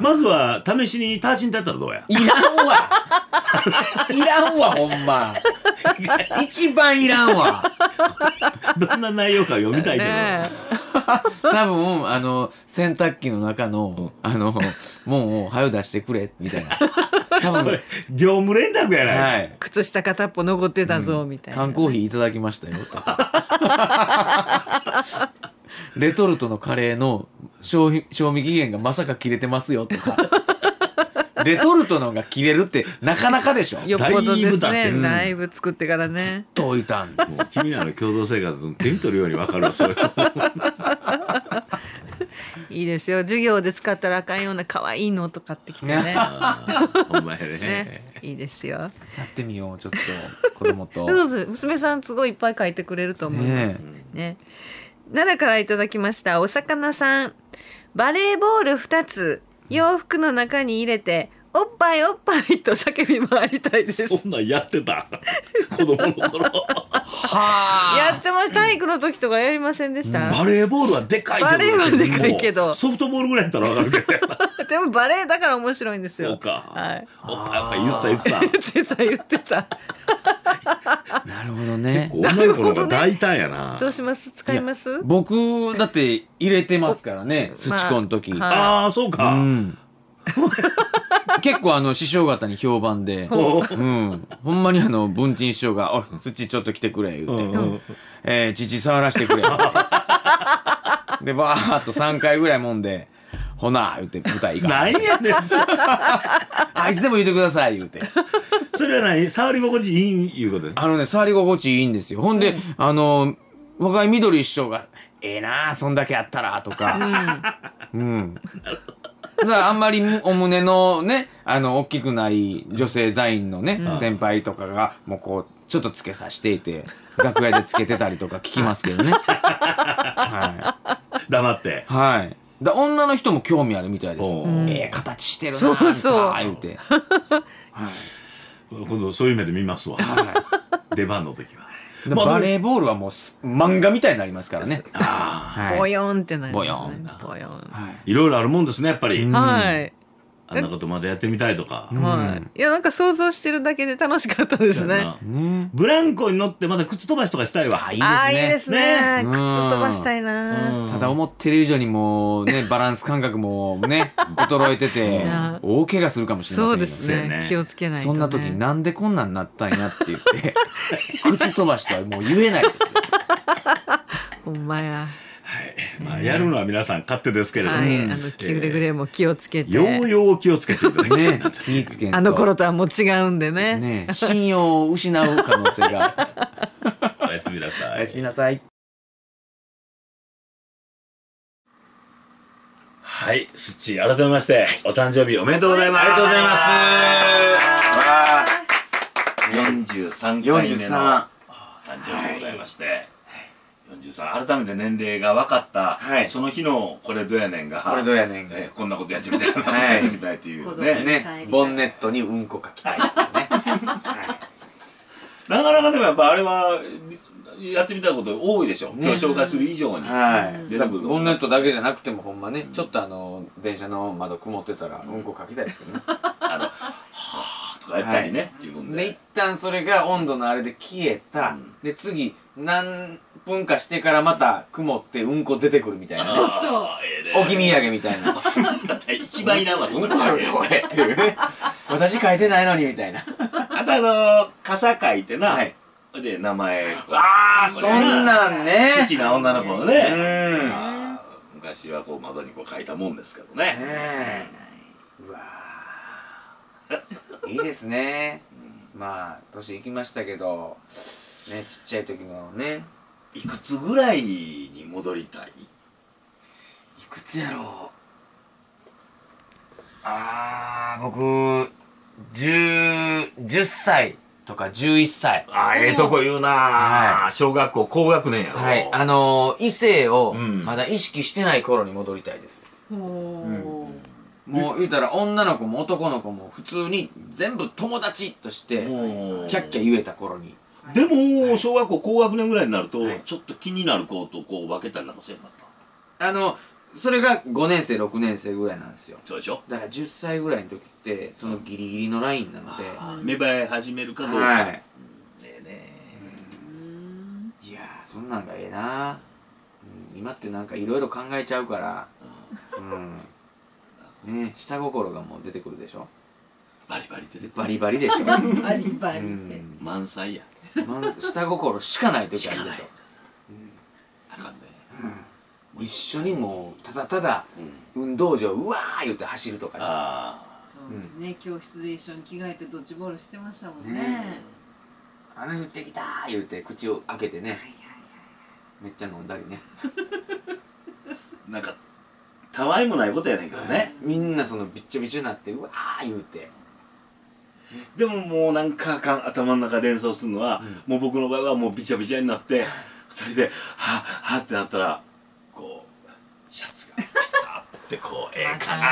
まずは試しにターチンだったらどうやいらんわ *laughs* いらんわほんま一番いらんわどんな内容か読みたいけど、ね、*laughs* 多分あの洗濯機の中の、あのもう、はよ出してくれみたいな多分業務連絡やない、はい、靴下片っぽ残ってたぞ、うん、みたいな缶コーヒーいただきましたよレトルトのカレーの賞味期限がまさか切れてますよとか *laughs* レトルトのが切れるってなかなかでしょよっぽどですね内部作ってからねずっと置いたんもう君らの共同生活の手に取るように分かるわそれ *laughs* いいですよ授業で使ったらあかんような可愛いのとかってきてねお前ねねいいですよやってみようちょっと子供と *laughs* 娘さんすごいいっぱい書いてくれると思いますねね奈良からいただきましたお魚さんバレーボール2つ洋服の中に入れておっぱいおっぱいと叫び回りたいですそんなんやってた *laughs* 子供の頃はあやってました体育の時とかやりませんでした、バレーボールはでかいバレーはでかいけどソフトボールぐらいやったらわかるけど *laughs* でもバレーだから面白いんですよそうか、はい、おっぱいおっぱい言ってた言ってた言ってた *laughs* なるほどね結構女の子の方が大胆やな、ね、どうします使います僕だって入れてますからね、まあ、スチコの時、はああそうか、うん *laughs* 結構あの師匠方に評判で、うん、ほんまにあの文鎮師匠が「おい土ちょっと来てくれ」言うて「えー、父触らしてくれ」*laughs* でバーッと3回ぐらいもんで「ほな」言うて舞台行かないやねん *laughs* あいつでも言うてください言うてそれは何触り心地いいんいうことあのね触り心地いいんですよほんで、うん、あの若い緑師匠が「ええー、なそんだけあったら」とか、うん、うんあんまりお胸のね、あの、大きくない女性座員のね、うん、先輩とかが、もうこう、ちょっとつけさせていて、楽屋でつけてたりとか *laughs* 聞きますけどね。はい。黙って。はい。だ女の人も興味あるみたいです。ええー、形してるなあ、そうそ言うて。*laughs* はい。今度そういう目で見ますわ。はい、*laughs* 出番の時は。まあ、バレーボールはもう漫画みたいになりますからね。ああ、はい、ボヨンってなりますね。ボヨン。ボヨン。はい、いろいろあるもんですね、やっぱり。はい。あんなことまだやってみたいとか、はい、いやなんか想像してるだけで楽しかったですね、ね、ブランコに乗ってまた靴飛ばしとかしたいわあいいですね、ねね、靴飛ばしたいなただ思ってる以上にもね *laughs* バランス感覚もね衰えてて大怪我するかもしれないそうですね気をつけないそんな時なんでこんなんなったんやって言って *laughs* 靴飛ばしとはもう言えないですよ *laughs* ほんまやはい、まあ、やるのは皆さん勝手ですけれども、はい、あのくれぐれも気をつけて、ようよう気をつけていただきたいね、あの頃とはもう違うんでねね *laughs* 信用を失う可能性がおやすみなさいおやすみなさいはい、スッチー、改めまして、お誕生日おめでとうございます。ありがとうございます。わあ、43回目の誕生日でございまして。改めて年齢が分かった、はい、その日のこれどうやねんがこれどうやねんが、えー、こんなことやってみたい、はい、やってみたいっていうねねボンネットにうんこかきたいですね、はい、なかなかでもやっぱあれはやってみたこと多いでしょ、ね、今日紹介する以上に、はいでボンネットだけじゃなくてもほんまね、うん、ちょっとあの電車の窓曇ってたらうんこかきたいですけどねあのはあとかやったりね、はい、自分でで一旦それが温度のあれで消えた、うん、で次なん分かしてからまた曇ってうんこ出てくるみたいなそう置き土げみたいな一番いらんわ、うんこあるよ俺っていう私書いてないのにみたいなあとあのー、傘書いてな、はいで、名前。ああ、そんなんね。好きな女の子のね。うん昔はこう窓にこう書いたもんですけどね。ねうわ *laughs* いいですね。まあ、年いきましたけど、ね、ちっちゃい時のね、いくつぐらいに戻りたいいくつやろうああ僕 10, 歳とか11歳ああええとこ言うな、はい、小学校高学年やろはいあのー、異性をまだ意識してない頃に戻りたいです、うん、もう言うたら女の子も男の子も普通に全部友達としてキャッキャ言えた頃にでも、小学校高学年ぐらいになると、ちょっと気になる子とこう分けたりなんかせんかったあのそれが5年生6年生ぐらいなんですよそうでしょだから10歳ぐらいの時ってそのギリギリのラインなので、うん、芽生え始めるかどうか、はい、ねえいやそんなんがええな、うん、今ってなんかいろいろ考えちゃうからうん、ね下心がもう出てくるでしょバリバリ出てくるバリバリでしょ *laughs* バリバリって、満載や下心しかない時あるでしょあかんね、うん、一緒にもうただただ運動場うわー言うて走るとかねあそうですね、教室で一緒に着替えてドッジボールしてましたもんねね雨降ってきたー言うて口を開けてねめっちゃ飲んだりね *laughs* なんかたわいもないことやねんけどね、みんなそのびっちょびちょになってうわー言うてでももうなんかかん頭の中連想するのは、うん、もう僕の場合はもうびちゃびちゃになって二人で「はっはっ」ってなったらこうシャツがピタッてこうええ感じで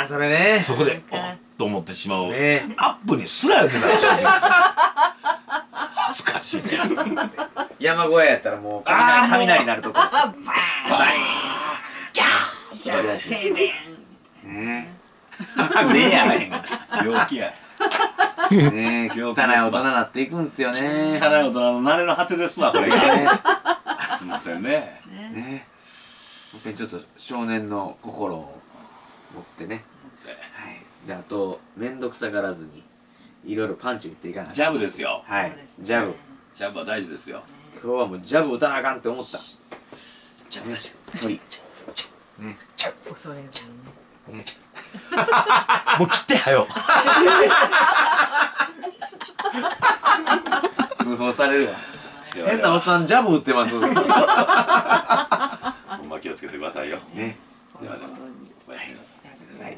あそれねそこで「おっ!」と思ってしまう、ね、アップにすらやってたでしょ恥ずかしいじゃん山小屋やったらもう雷雷鳴るとこですバーンバーンギャー丁寧ねえねえ *laughs* やないん病気やねえ、今日汚い大人なっていくんですよね。汚い大人の慣れの果てですわ、これが。すみませんね。ねえ。ちょっと少年の心を持ってね。はい。で、あと、面倒くさがらずに、いろいろパンチ打っていかない。ジャブですよ。はい。ジャブ。ジャブは大事ですよ。今日はもうジャブ打たなあかんって思った。ジャブ出して。無理。ね。恐れごめんもう切ってはよ *laughs* 通報されるわ変なおっさんジャブ打ってます *laughs* ほんま気をつけてくださいよねではではおやすみなさい